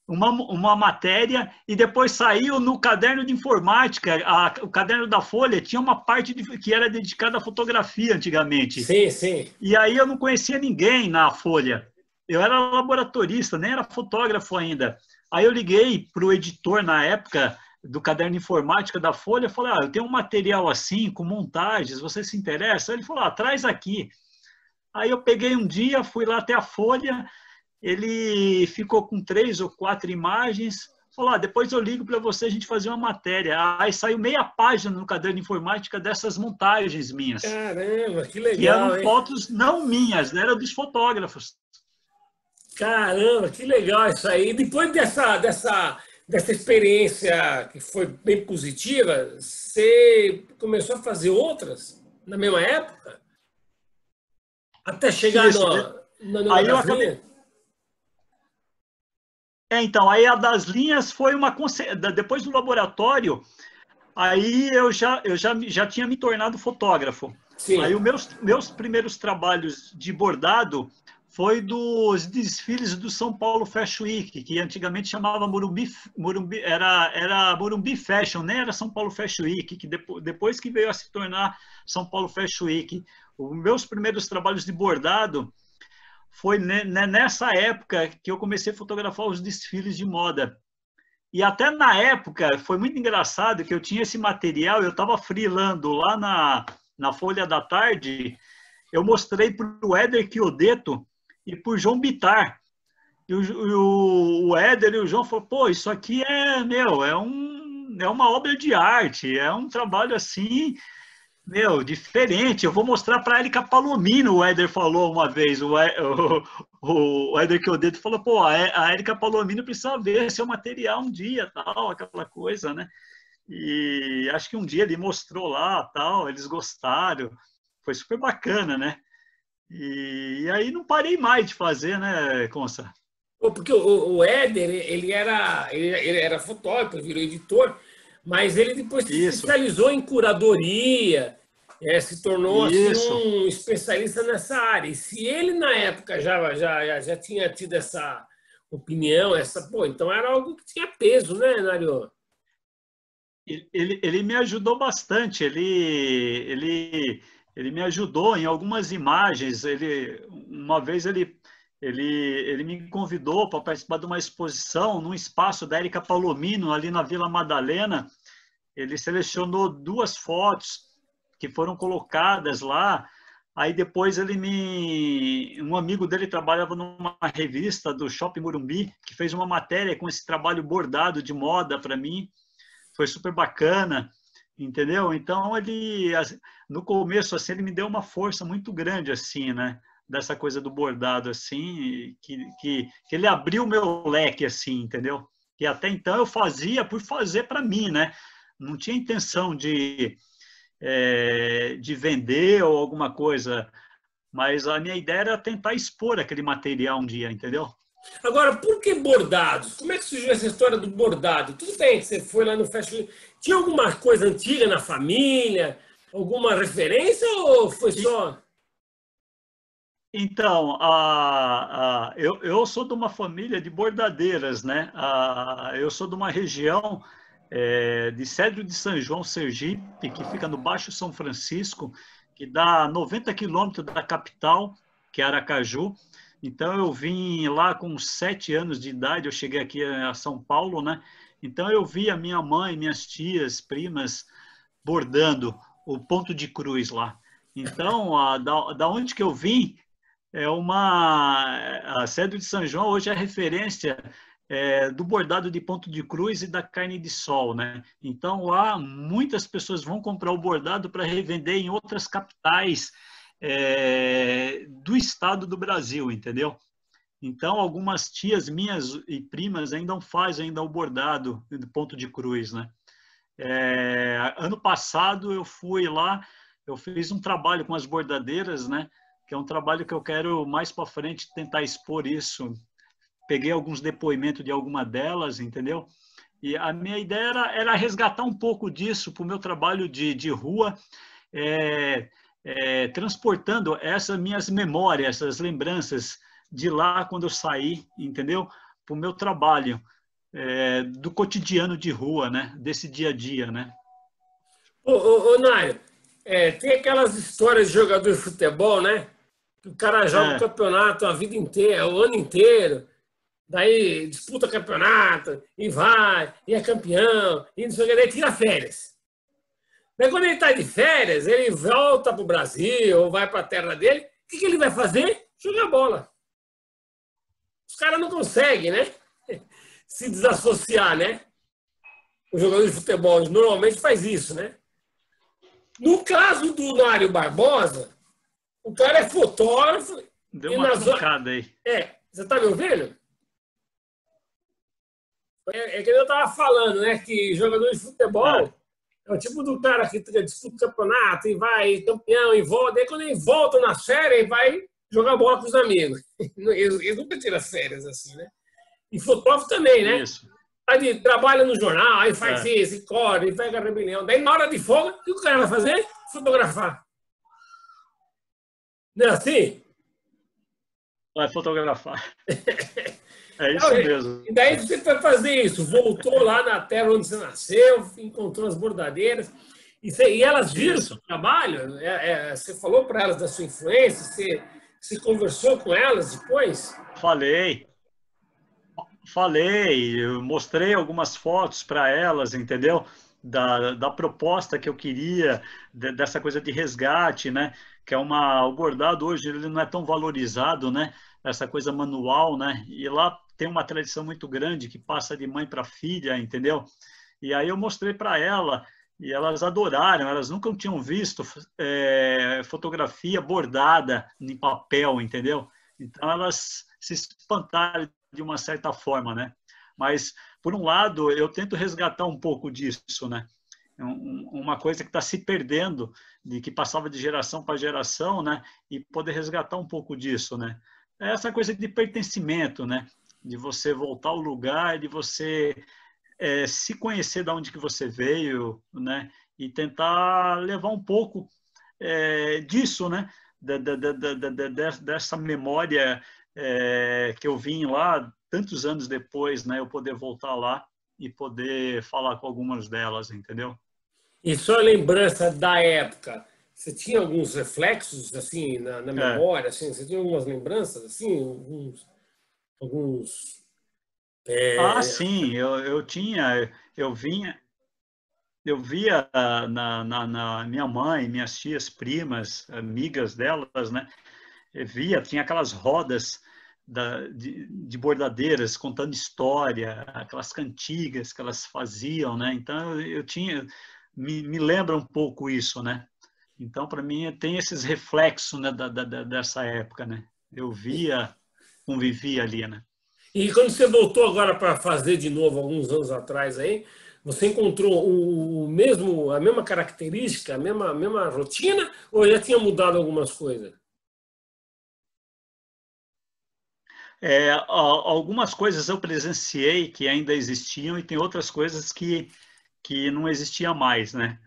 uma, uma matéria e depois saiu no caderno de informática. A, o caderno da Folha tinha uma parte de, que era dedicada à fotografia antigamente. Sim, sim. E aí eu não conhecia ninguém na Folha. Eu era laboratorista, nem era fotógrafo ainda. Aí eu liguei para o editor na época do caderno informática da Folha, falei, ah, eu tenho um material assim, com montagens, você se interessa? Ele falou, ah, traz aqui. Aí eu peguei um dia, fui lá até a Folha, ele ficou com três ou quatro imagens, falou, ah, depois eu ligo para você a gente fazer uma matéria. Aí saiu meia página no caderno de informática dessas montagens minhas. Caramba, que legal, E eram hein? fotos não minhas, né? era dos fotógrafos. Caramba, que legal isso aí. Depois dessa, dessa, dessa experiência que foi bem positiva, você começou a fazer outras na mesma época? Até chegar Isso, no, né? no, no, Aí eu acabei, é, então, aí a das linhas foi uma depois do laboratório, aí eu já eu já, já tinha me tornado fotógrafo. Sim. Aí os meus meus primeiros trabalhos de bordado foi dos desfiles do São Paulo Fashion Week, que antigamente chamava Morumbi, Morumbi era, era Morumbi Fashion, né? Era São Paulo Fashion Week, que depois, depois que veio a se tornar São Paulo Fashion Week. Os meus primeiros trabalhos de bordado foi nessa época que eu comecei a fotografar os desfiles de moda. E até na época foi muito engraçado que eu tinha esse material, eu estava frilando lá na, na Folha da Tarde, eu mostrei para o Éder Chiodeto e para o João Bitar. E o, o Éder e o João falaram, pô, isso aqui é, meu, é, um, é uma obra de arte, é um trabalho assim meu, diferente. Eu vou mostrar para a que Palomino, o Éder falou uma vez. O, o, o Éder que eu dedo falou, pô, a Érica Palomino precisa ver seu material um dia, tal, aquela coisa, né? E acho que um dia ele mostrou lá, tal, eles gostaram. Foi super bacana, né? E, e aí não parei mais de fazer, né, Consa? Porque o, o Éder, ele era, ele, ele era fotógrafo, virou editor. Mas ele depois se especializou em curadoria, é, se tornou assim, um especialista nessa área. E se ele, na época, já, já, já, tinha tido essa opinião, essa, pô, então era algo que tinha peso, né, Nario? Ele, ele me ajudou bastante, ele, ele, ele me ajudou em algumas imagens. Ele, uma vez ele ele, ele me convidou para participar de uma exposição num espaço da Érica Palomino, ali na Vila Madalena. Ele selecionou duas fotos que foram colocadas lá. Aí depois ele me. Um amigo dele trabalhava numa revista do Shopping Murumbi, que fez uma matéria com esse trabalho bordado de moda para mim. Foi super bacana, entendeu? Então ele. No começo, assim, ele me deu uma força muito grande, assim, né? dessa coisa do bordado, assim, que, que, que ele abriu meu leque, assim, entendeu? Que até então eu fazia por fazer para mim, né? Não tinha intenção de, é, de vender ou alguma coisa, mas a minha ideia era tentar expor aquele material um dia, entendeu? Agora, por que bordados? Como é que surgiu essa história do bordado? Tudo bem você foi lá no Fashion Tinha alguma coisa antiga na família? Alguma referência ou foi só... Então, eu, eu, sou de uma família de bordadeiras, né? eu sou de uma região é, de Cedro de São João, Sergipe, que fica no Baixo São Francisco, que dá 90 quilômetros da capital, que é Aracaju. Então, eu vim lá com sete anos de idade, eu cheguei aqui a São Paulo, né? Então, eu vi a minha mãe, minhas tias, primas, bordando o ponto de cruz lá. Então, a, da, da onde que eu vim, é uma a sede de São João hoje é referência é, do bordado de ponto de cruz e da carne de sol, né? Então lá muitas pessoas vão comprar o bordado para revender em outras capitais é, do estado do Brasil, entendeu? Então algumas tias minhas e primas ainda fazem ainda o bordado de ponto de cruz, né? É, ano passado eu fui lá, eu fiz um trabalho com as bordadeiras, né? que é um trabalho que eu quero mais para frente tentar expor isso. Peguei alguns depoimentos de alguma delas, entendeu? E a minha ideia era, era resgatar um pouco disso para o meu trabalho de, de rua, é, é, transportando essas minhas memórias, essas lembranças de lá quando eu saí, entendeu? Para o meu trabalho, é, do cotidiano de rua, né? Desse dia a dia, né? Ô, ô, ô Nair, é, tem aquelas histórias de jogador de futebol, né? O cara joga é. o campeonato a vida inteira, o ano inteiro, daí disputa campeonato, e vai, e é campeão, e não sei o que, daí tira férias. Daí quando ele está de férias, ele volta pro Brasil, ou vai pra terra dele, o que, que ele vai fazer? Jogar bola. Os caras não conseguem, né? Se desassociar, né? O jogador de futebol normalmente faz isso, né? No caso do Dário Barbosa, o cara é fotógrafo. Deu uma nas... aí. É, você tá me ouvindo? É, é que eu tava falando, né? Que jogador de futebol ah. é o tipo do cara que disputa o campeonato e vai campeão e volta. Aí quando ele volta na série, vai jogar bola com os amigos. Ele eles nunca tiram férias assim, né? E fotógrafo também, né? Isso. Aí trabalha no jornal, aí faz é. isso, e corre, e pega rebelião. Daí, na hora de folga, o que o cara vai fazer? Fotografar. Não é assim? Vai fotografar. É isso mesmo. E daí você foi fazer isso. Voltou lá na terra onde você nasceu, encontrou as bordadeiras. E, você, e elas viram isso. o seu trabalho? É, é, você falou para elas da sua influência? Você, você conversou com elas depois? Falei, falei, mostrei algumas fotos para elas, entendeu? Da, da proposta que eu queria, de, dessa coisa de resgate, né? Que é uma. O bordado hoje ele não é tão valorizado, né? Essa coisa manual, né? E lá tem uma tradição muito grande que passa de mãe para filha, entendeu? E aí eu mostrei para ela e elas adoraram, elas nunca tinham visto é, fotografia bordada em papel, entendeu? Então elas se espantaram de uma certa forma, né? Mas, por um lado, eu tento resgatar um pouco disso, né? uma coisa que está se perdendo, de que passava de geração para geração, né? E poder resgatar um pouco disso, né? É essa coisa de pertencimento, né? De você voltar ao lugar, de você é, se conhecer de onde que você veio, né? E tentar levar um pouco é, disso, né? da, da, da, dessa memória é, que eu vim lá tantos anos depois, né? Eu poder voltar lá e poder falar com algumas delas, entendeu? E só lembrança da época, você tinha alguns reflexos assim na, na é. memória, é. assim, você tinha algumas lembranças assim, alguns, alguns... É... Ah, sim, eu, eu tinha, eu vinha, eu via ah, na, na, na, minha mãe, minhas tias, primas, amigas delas, né? Eu via, tinha aquelas rodas da, de, de, bordadeiras contando história, aquelas cantigas que elas faziam, né? Então eu tinha, me, me lembra um pouco isso, né? Então para mim tem esses reflexos né, da, da, dessa época, né? Eu via, convivia ali, né? E quando você voltou agora para fazer de novo alguns anos atrás aí, você encontrou o mesmo, a mesma característica, a mesma, a mesma rotina, ou já tinha mudado algumas coisas? É, algumas coisas eu presenciei que ainda existiam e tem outras coisas que, que não existia mais, né?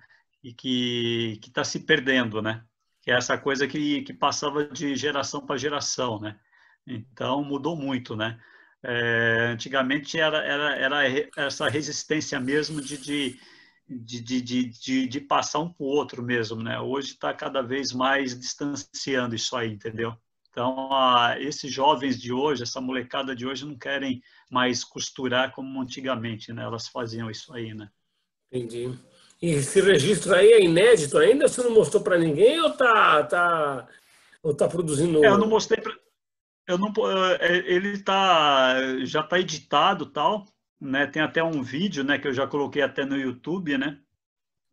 E que está se perdendo, né? Que é essa coisa que, que passava de geração para geração, né? Então mudou muito, né? É, antigamente era, era, era essa resistência mesmo de, de, de, de, de, de passar um para o outro mesmo, né? Hoje está cada vez mais distanciando isso aí, entendeu? Então, a, esses jovens de hoje, essa molecada de hoje não querem mais costurar como antigamente, né? Elas faziam isso aí, né? Entendi. E esse registro aí é inédito ainda? Você não mostrou para ninguém ou tá, tá, ou tá produzindo... É, eu não mostrei para eu não eh, eh, ele tá já tá editado tal né tem até um vídeo né que eu já coloquei até no YouTube né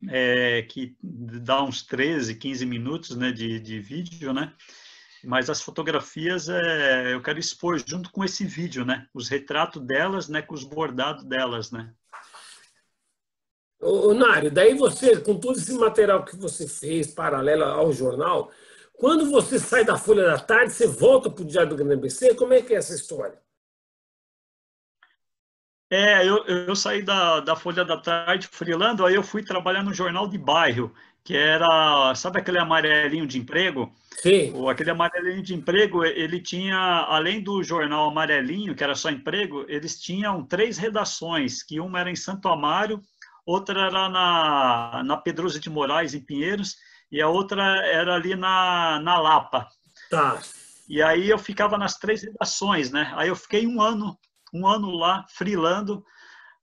é, que dá uns 13 15 minutos né de, de vídeo né mas as fotografias é, eu quero expor junto com esse vídeo né os retratos delas né com os bordados delas né Ô, Nário, daí você, com todo esse material que você fez paralelo ao jornal, quando você sai da Folha da Tarde, você volta para o Diário do Grande ABC, como é que é essa história? É, eu, eu saí da, da Folha da Tarde frilando, aí eu fui trabalhar no jornal de bairro, que era, sabe aquele amarelinho de emprego? Sim. O, aquele amarelinho de emprego, ele tinha, além do jornal amarelinho, que era só emprego, eles tinham três redações, que uma era em Santo Amário, outra era na, na Pedrosa de Moraes, em Pinheiros, e a outra era ali na, na Lapa. Tá. E aí eu ficava nas três redações, né? Aí eu fiquei um ano, um ano lá, frilando.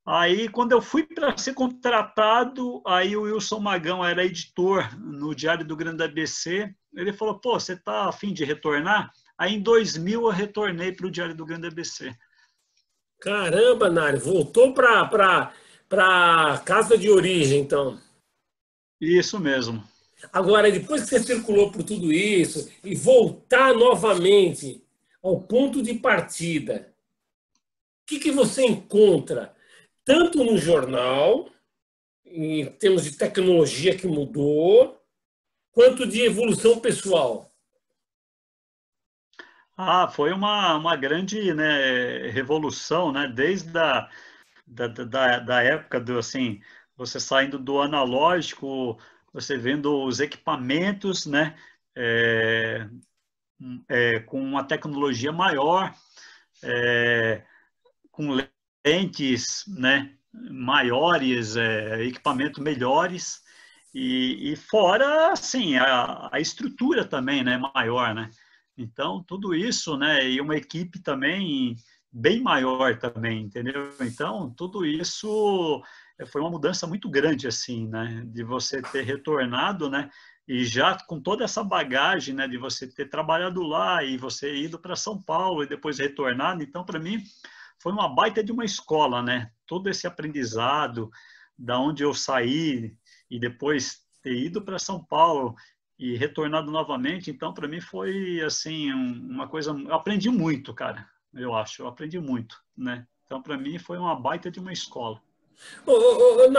Aí, quando eu fui para ser contratado, aí o Wilson Magão era editor no Diário do Grande ABC. Ele falou, pô, você tá afim de retornar? Aí, em 2000, eu retornei para o Diário do Grande ABC. Caramba, Nário, voltou para a casa de origem, então. Isso mesmo. Agora, depois que você circulou por tudo isso e voltar novamente ao ponto de partida, o que, que você encontra tanto no jornal, em termos de tecnologia que mudou, quanto de evolução pessoal? Ah, foi uma, uma grande né, revolução, né? Desde a da, da, da época do assim, você saindo do analógico você vendo os equipamentos, né, é, hum, é, com uma tecnologia maior, é, com lentes, né, maiores, é, equipamento melhores e, e fora, assim, a, a, estrutura também, né, maior, né. Então tudo isso, né, e uma equipe também bem maior também, entendeu? Então tudo isso é, foi uma mudança muito grande, assim, né? De você ter retornado, né? E já com toda essa bagagem, né? De você ter trabalhado lá e você ido para São Paulo e depois retornado. Então, para mim, foi uma baita de uma escola, né? Todo esse aprendizado, da onde eu saí e depois ter ido para São Paulo e retornado novamente. Então, para mim, foi, assim, uma coisa... Eu aprendi muito, cara, eu acho. Eu aprendi muito, né? Então, para mim, foi uma baita de uma escola. Ô, ô, ô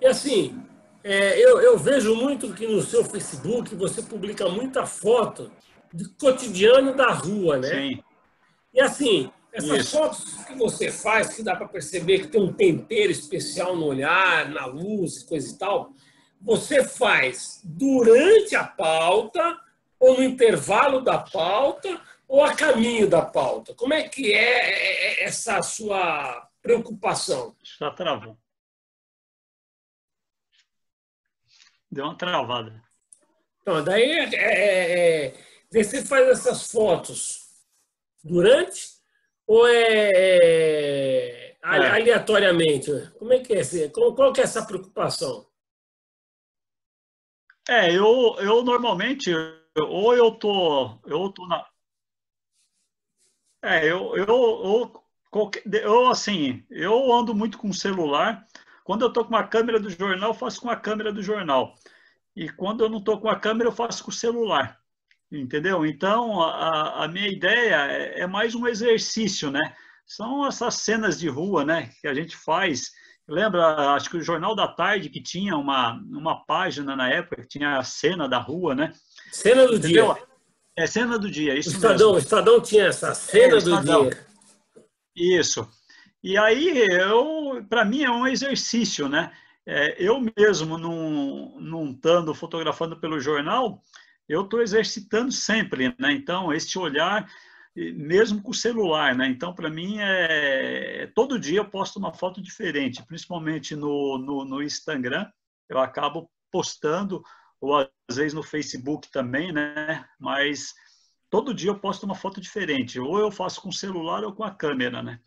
e assim, é, eu, eu, vejo muito que no seu Facebook você publica muita foto de cotidiano da rua, né? Sim. E assim, essas Isso. fotos que você faz, que dá para perceber que tem um tempero especial no olhar, na luz, coisa e tal, você faz durante a pauta, ou no intervalo da pauta, ou a caminho da pauta? Como é que é, é, é essa sua preocupação. Está travando. Deu uma travada. Então, daí é, é, é, é você faz essas fotos durante ou é, é aleatoriamente? Como é que é? Qual, qual que é essa preocupação? É, eu, eu normalmente, ou eu tô, eu tô na. É, eu, eu, eu Qualquer, eu, assim, eu ando muito com celular. Quando eu estou com uma câmera do jornal, eu faço com a câmera do jornal. E quando eu não estou com a câmera, eu faço com o celular. Entendeu? Então, a, a minha ideia é, é, mais um exercício, né? São essas cenas de rua, né? Que a gente faz. Lembra, acho que o Jornal da Tarde, que tinha uma, uma página na época, que tinha a cena da rua, né? Cena do entendeu? dia. É cena do dia, isso o Estadão, mesmo. O Estadão tinha essa cena é, do Estadão. dia. Isso. E aí, eu, para mim é um exercício, né? É, eu mesmo, não, não estando fotografando pelo jornal, eu estou exercitando sempre, né? Então, este olhar, mesmo com o celular, né? Então, para mim, é, é, todo dia eu posto uma foto diferente, principalmente no, no, no Instagram, eu acabo postando, ou às vezes no Facebook também, né? Mas todo dia eu posto uma foto diferente. Ou eu faço com o celular ou com a câmera, né?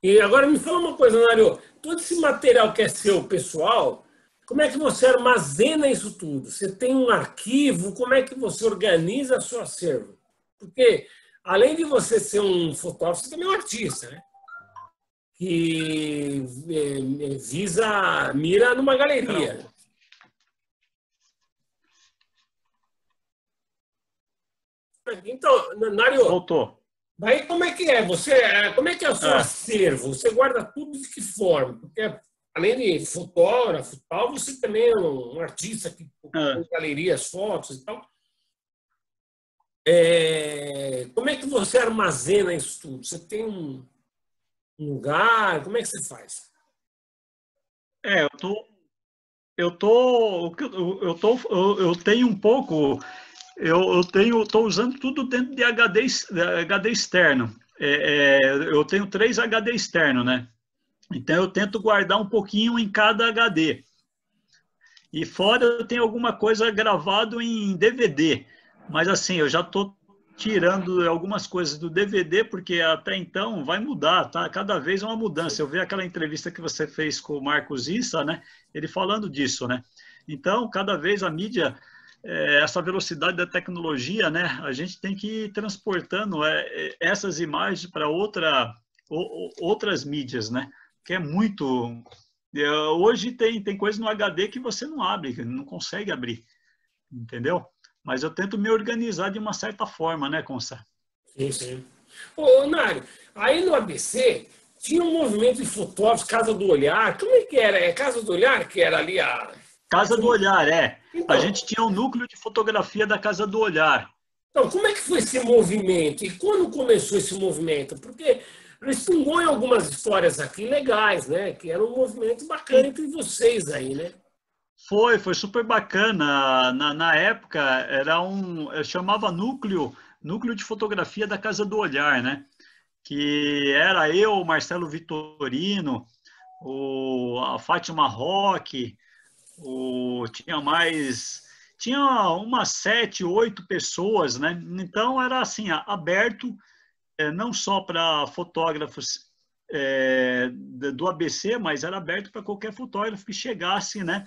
E agora me fala uma coisa, Nário. Todo esse material que é seu pessoal, como é que você armazena isso tudo? Você tem um arquivo? Como é que você organiza seu acervo? Porque, além de você ser um fotógrafo, você também é um artista, né? Que é, é, visa, mira numa galeria. Então, Nário. Voltou. Daí como é que é? Você, é, como é que é o seu ah. acervo? Você guarda tudo de que forma? Porque além de fotógrafo tal, você também é um artista que ah. galeria galerias, fotos e tal. É, como é que você armazena isso tudo? Você tem um lugar? Como é que você faz? É, eu tô, eu tô, eu tô, eu, eu tenho um pouco eu, eu tenho, estou usando tudo dentro de HD, HD externo. É, é, eu tenho três HD externo, né? Então eu tento guardar um pouquinho em cada HD. E fora eu tenho alguma coisa gravado em DVD. Mas assim, eu já estou tirando algumas coisas do DVD, porque até então vai mudar, tá? Cada vez é uma mudança. Eu vi aquela entrevista que você fez com o Marcos Issa, né? Ele falando disso, né? Então, cada vez a mídia é, essa velocidade da tecnologia, né? A gente tem que ir transportando é, é essas imagens para outra, outras mídias, né? Que é muito... É, hoje tem, tem coisa no HD que você não abre, não consegue abrir, entendeu? Mas eu tento me organizar de uma certa forma, né, Consa? Sim, sim. Ô, Nário, aí no ABC tinha um movimento de fotógrafos, Casa do Olhar. Como é que era? É Casa do Olhar que era ali a... Casa do Olhar, é. Então, a gente tinha um núcleo de fotografia da Casa do Olhar. Então, como é que foi esse movimento? E quando começou esse movimento? Porque respingou em algumas histórias aqui legais, né? Que era um movimento bacana entre vocês aí, né? Foi, foi super bacana. Na, na época era um, eu chamava núcleo, núcleo de fotografia da Casa do Olhar, né? Que era eu, Marcelo Vitorino, o, a Fátima Roque, tinha mais tinha umas sete, oito pessoas, né? Então era assim aberto é, não só para fotógrafos é, do ABC, mas era aberto para qualquer fotógrafo que chegasse, né?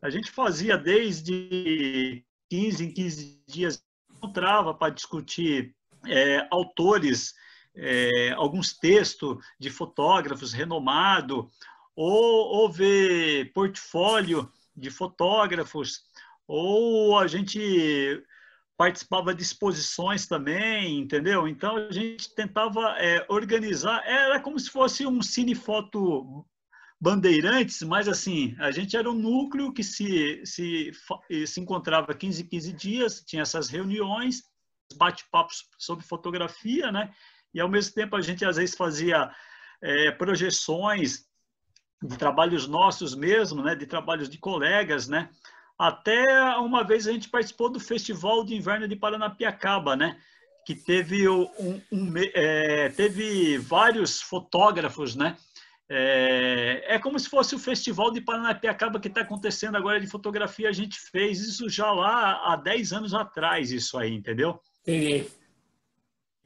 A gente fazia desde 15 em 15 dias encontrava para discutir é, autores, é, alguns textos de fotógrafos renomado ou, ou ver portfólio de fotógrafos, ou a gente participava de exposições também, entendeu? Então a gente tentava é, organizar, era como se fosse um cinefoto bandeirantes, mas assim, a gente era um núcleo que se, se, se encontrava 15 15 dias, tinha essas reuniões, bate-papos sobre fotografia, né? E ao mesmo tempo a gente às vezes fazia é, projeções de trabalhos nossos mesmo, né, de trabalhos de colegas, né? Até uma vez a gente participou do Festival de Inverno de Paranapiacaba, né? Que teve, um, um é, teve vários fotógrafos, né? É, é, como se fosse o Festival de Paranapiacaba que está acontecendo agora de fotografia. A gente fez isso já lá há 10 anos atrás, isso aí, entendeu? Entendi.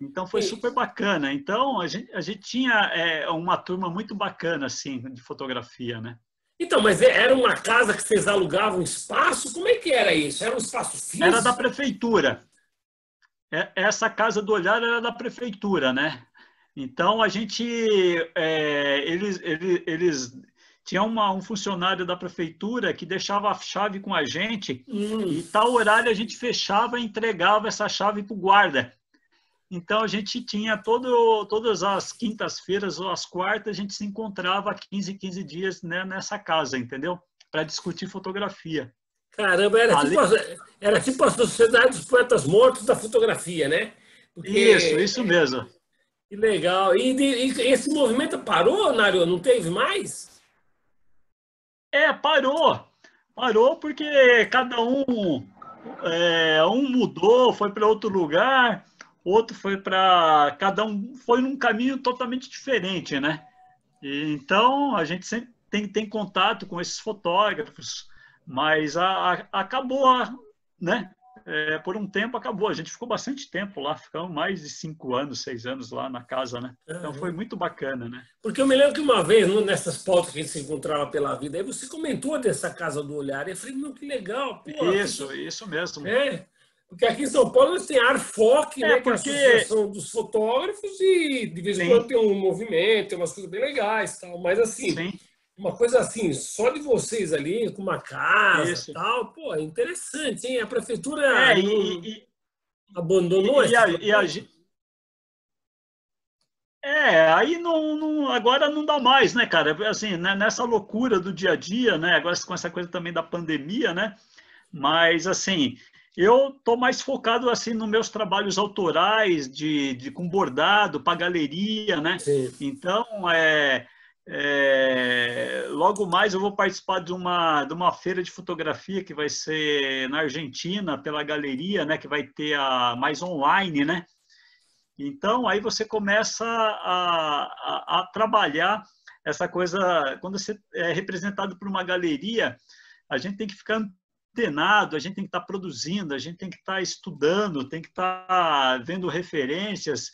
Então foi Isso. super bacana. Então a gente, a gente tinha é, uma turma muito bacana assim de fotografia, né? Então, mas é, era uma casa que vocês alugavam espaço? Como é que era isso? Era um espaço físico? Era da prefeitura. É, essa casa do olhar era da prefeitura, né? Então a gente, é, eles, eles, eles tinha uma, um funcionário da prefeitura que deixava a chave com a gente hum. e tal horário a gente fechava e entregava essa chave para o guarda. Então a gente tinha todo, todas as quintas-feiras ou as quartas, a gente se encontrava 15, 15 dias né, nessa casa, entendeu? Para discutir fotografia. Caramba, era, tipo, era tipo a Sociedade dos Poetas Mortos da fotografia, né? Porque... Isso, isso mesmo. Que legal. E, e, esse movimento parou, Nario? Não teve mais? É, parou. Parou porque cada um, é, um mudou, foi para outro lugar outro foi para cada um foi num caminho totalmente diferente, né? E, então a gente sempre tem, tem contato com esses fotógrafos, mas a, a, acabou, né? É, por um tempo acabou. A gente ficou bastante tempo lá, ficamos mais de cinco anos, seis anos lá na casa, né? Então foi uhum. muito bacana, né? Porque eu me lembro que uma vez, nessas fotos que a gente se encontrava pela vida, aí você comentou dessa casa do olhar. E eu falei, não, que legal, pô. Isso, isso mesmo. É. Porque aqui em São Paulo eles têm ar é, né? Porque... são a dos fotógrafos e de vez em quando tem um movimento, tem umas coisas bem legais tal. Mas assim, Sim. uma coisa assim, só de vocês ali, com uma casa e tal, pô, é interessante, hein? A prefeitura é, não... e, e, abandonou e, e a, é, aí não, não, agora não dá mais, né, cara? Assim, né, nessa loucura do dia a dia, né? Agora com essa coisa também da pandemia, né? Mas assim, eu estou mais focado assim nos meus trabalhos autorais, de, de com bordado, para galeria, né? Sim. Então, é, é, logo mais eu vou participar de uma, de uma feira de fotografia que vai ser na Argentina, pela galeria, né? Que vai ter a mais online, né? Então, aí você começa a, a, a trabalhar essa coisa. Quando você é representado por uma galeria, a gente tem que ficar antenado, a gente tem que estar tá produzindo, a gente tem que estar tá estudando, tem que estar tá vendo referências,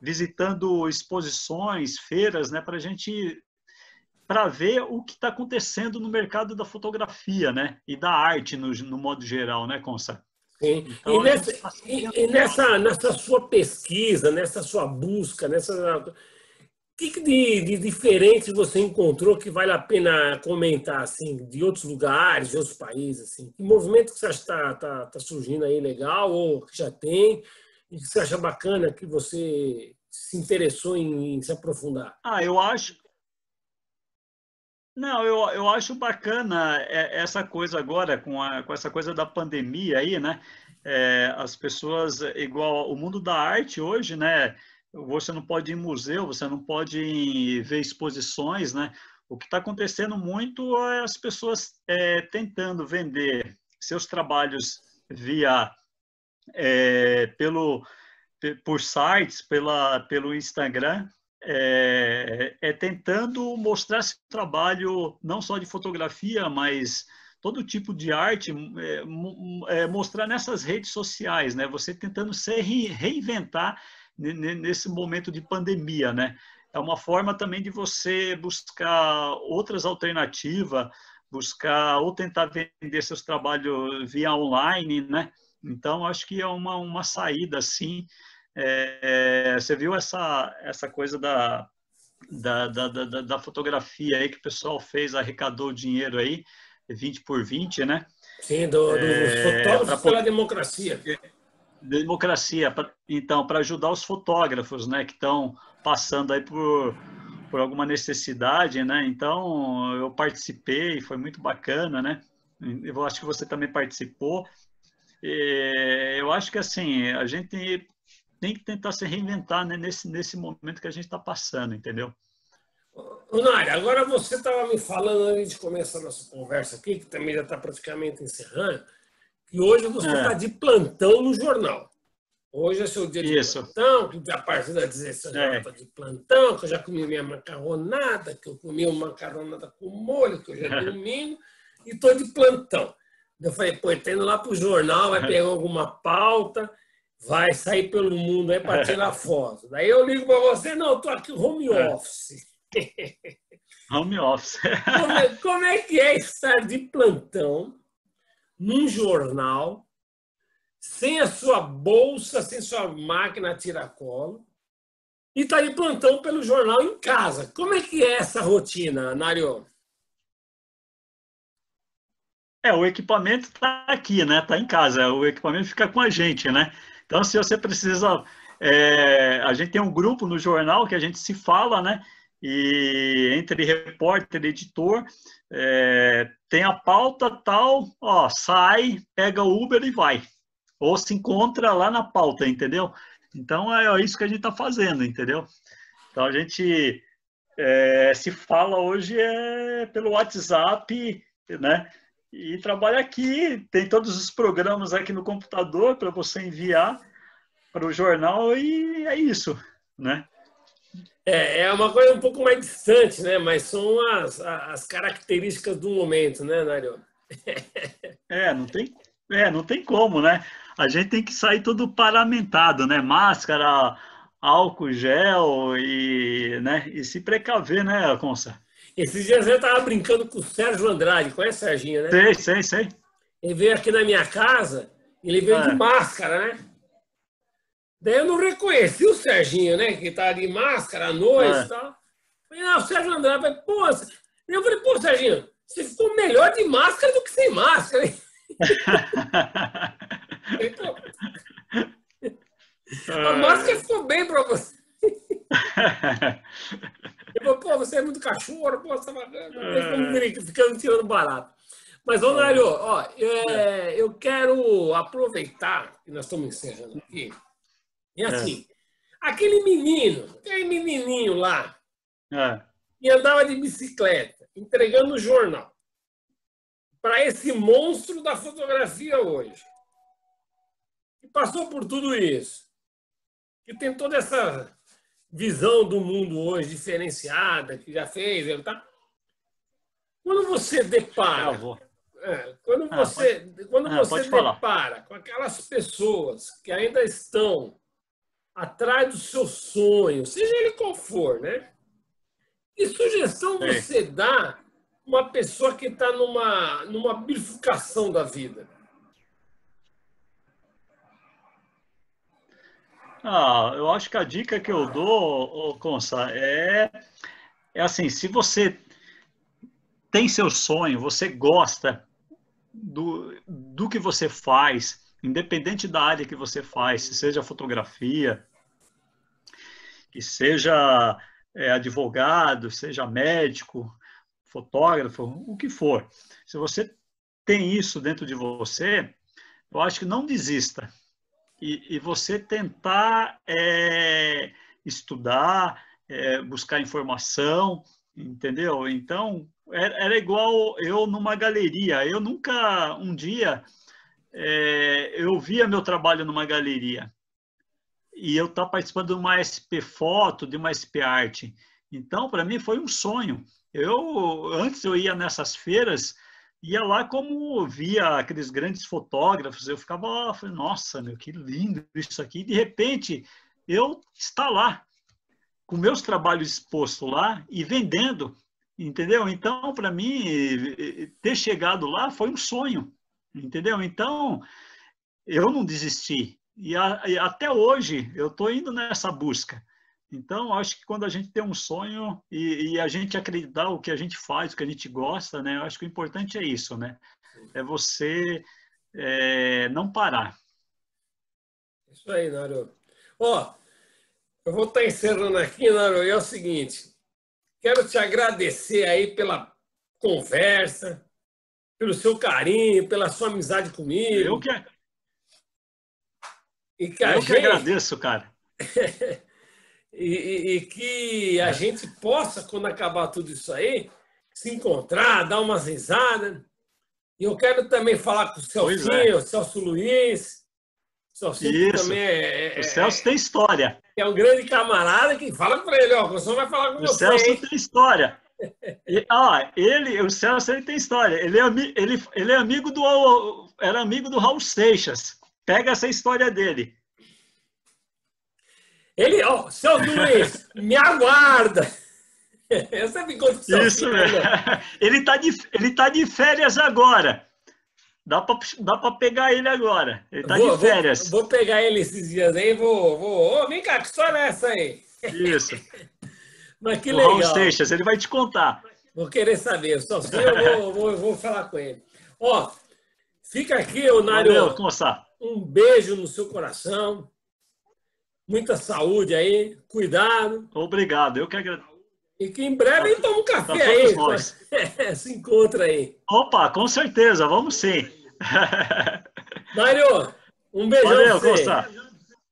visitando exposições, feiras, né, para a gente para ver o que está acontecendo no mercado da fotografia, né, e da arte no, no modo geral, né, Consa? Sim. Então, e, nessa, tá e, e nessa, nessa sua pesquisa, nessa sua busca, nessa que, que de, de, diferente você encontrou que vale a pena comentar, assim, de outros lugares, de outros países, assim? Que movimento que você acha que está tá, tá surgindo aí legal ou que já tem e que você acha bacana que você se interessou em, em se aprofundar? Ah, eu acho... Não, eu, eu acho bacana é, essa coisa agora, com, a, com essa coisa da pandemia aí, né? É, as pessoas, igual o mundo da arte hoje, né? você não pode ir em museu, você não pode ver exposições, né? O que está acontecendo muito é as pessoas é, tentando vender seus trabalhos via é, pelo por sites, pela, pelo Instagram, é, é, tentando mostrar seu trabalho não só de fotografia, mas todo tipo de arte, é, é mostrar nessas redes sociais, né? Você tentando se reinventar nesse momento de pandemia, né? É uma forma também de você buscar outras alternativas, buscar ou tentar vender seus trabalhos via online, né? Então, acho que é uma, uma saída, assim. É, você viu essa, essa coisa da, da, da, da, da fotografia aí que o pessoal fez, arrecadou dinheiro aí, 20 por 20, né? Sim, do, do é, pela democracia. É, democracia, pra, então, para ajudar os fotógrafos, né, que estão passando aí por, por alguma necessidade, né? Então, eu participei, foi muito bacana, né? Eu acho que você também participou. E eu acho que, assim, a gente tem que tentar se reinventar né? nesse, nesse momento que a gente está passando, entendeu? Nari, agora você estava me falando antes de começar a nossa conversa aqui, que também já está praticamente encerrando, e hoje você está é. de plantão no jornal. Hoje é seu dia de Isso. plantão, que a partir da 16 horas é. eu estou de plantão, que eu já comi minha macarronada, que eu comi uma macarronada com molho, que eu já é. domino, e estou de plantão. Eu falei, pô, está indo lá para o jornal, vai é. pegar alguma pauta, vai sair pelo mundo aí para é. tirar foto. Daí eu ligo para você, não, estou aqui home office. Home office. como, como, é que é estar de plantão num jornal, sem a sua bolsa, sem sua máquina tiracolo, e está de plantão pelo jornal em casa. Como é que é essa rotina, Nário? É, o equipamento está aqui, né? Está em casa. O equipamento fica com a gente, né? Então, se você precisa é, a gente tem um grupo no jornal que a gente se fala, né? e entre repórter e editor é, tem a pauta tal, ó, sai, pega o Uber e vai. Ou se encontra lá na pauta, entendeu? Então é, é isso que a gente está fazendo, entendeu? Então a gente é, se fala hoje é pelo WhatsApp, né? E trabalha aqui, tem todos os programas aqui no computador para você enviar para o jornal e é isso, né? É, é uma coisa um pouco mais distante, né? Mas são as, as características do momento, né, Nário? é, não tem, é, não tem como, né? A gente tem que sair todo paramentado, né? Máscara, álcool gel e, né? e se precaver, né, Consa? Esses dias eu tava brincando com o Sérgio Andrade, conhece o Serginho, né? Sei, sei, sei. Ele veio aqui na minha casa, ele veio é. de máscara, né? Daí eu não reconheci o Serginho, né? Que tá de máscara à noite é. e é. tal. Falei, ah, o Sérgio Andrade, falei, pô, eu falei, pô, Serginho, você ficou melhor de máscara do que sem máscara, hein? A é. máscara ficou bem pra você. Eu falei, pô, você é muito cachorro, pô, você tá bacana. É. Ficando tirando barato. Mas, Ronaldo, ó, é, eu quero aproveitar que nós estamos encerrando aqui e é. assim, é. aquele menino, aquele menininho lá, é. que andava de bicicleta, entregando o jornal, para esse monstro da fotografia hoje, que passou por tudo isso, que tem toda essa visão do mundo hoje diferenciada, que já fez, ele tá... Quando você depara, é, quando ah, você, pode... quando é, você depara falar. com aquelas pessoas que ainda estão atrás do seu sonho, seja ele qual for, né? Que sugestão Sim. você dá uma pessoa que está numa, numa bifurcação da vida? Ah, eu acho que a dica que eu dou, Consa, é, é assim, se você tem seu sonho, você gosta do, do que você faz, independente da área que você faz, se seja fotografia, que seja é, advogado, seja médico, fotógrafo, o que for. Se você tem isso dentro de você, eu acho que não desista. E, e você tentar é, estudar, é, buscar informação, entendeu? Então, era, é, era igual eu numa galeria. Eu nunca, um dia, é, eu via meu trabalho numa galeria e eu estava participando de uma SP Foto, de uma SP Arte. Então, para mim, foi um sonho. Eu, antes eu ia nessas feiras, ia lá como via aqueles grandes fotógrafos, eu ficava lá, falei, nossa, meu, que lindo isso aqui. de repente, eu estava lá, com meus trabalhos expostos lá e vendendo, entendeu? Então, para mim, ter chegado lá foi um sonho entendeu? Então, eu não desisti. E, a, e até hoje eu estou indo nessa busca. Então, acho que quando a gente tem um sonho e, e, a gente acreditar o que a gente faz, o que a gente gosta, né? Eu acho que o importante é isso, né? É você é, não parar. Isso aí, Naru. Ó, eu vou estar tá encerrando aqui, Naru, e é o seguinte. Quero te agradecer aí pela conversa, pelo seu carinho, pela sua amizade comigo. Eu que, e que, eu gente... que agradeço, cara. e, e, e, que a gente possa, quando acabar tudo isso aí, se encontrar, dar umas risadas. E eu quero também falar com o Celso, é. o Celso Luiz. O também é, é, O Celso tem história. É um grande camarada que fala para ele, ó, o senhor vai falar com o você. O Celso hein? tem história. E, ah, ele, o Celso, ele tem história. Ele é, ele, ele é amigo do era amigo do Raul Seixas. Pega essa história dele. Ele, ó, oh, seu Luiz, me aguarda. Essa ficou Isso, mesmo. é. ele tá de ele tá de férias agora. Dá para dá pra pegar ele agora. Ele tá vou, de férias. Vou, vou, pegar ele esses dias aí, vou vou, oh, vem cá, que história é essa aí? Isso. Mas que o legal. Raul Seixas, ele vai te contar. Vou querer saber, só se eu vou, vou, vou falar com ele. Ó, fica aqui, Eunário. Valeu, está? Um beijo no seu coração. Muita saúde aí, cuidado. Obrigado, eu que agradeço. E que em breve ele toma um tá café tá aí. Nós. Se encontra aí. Opa, com certeza, vamos sim. Mário, um beijão. Valeu, Costa.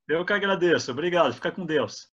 Eu que agradeço. Obrigado. Fica com Deus.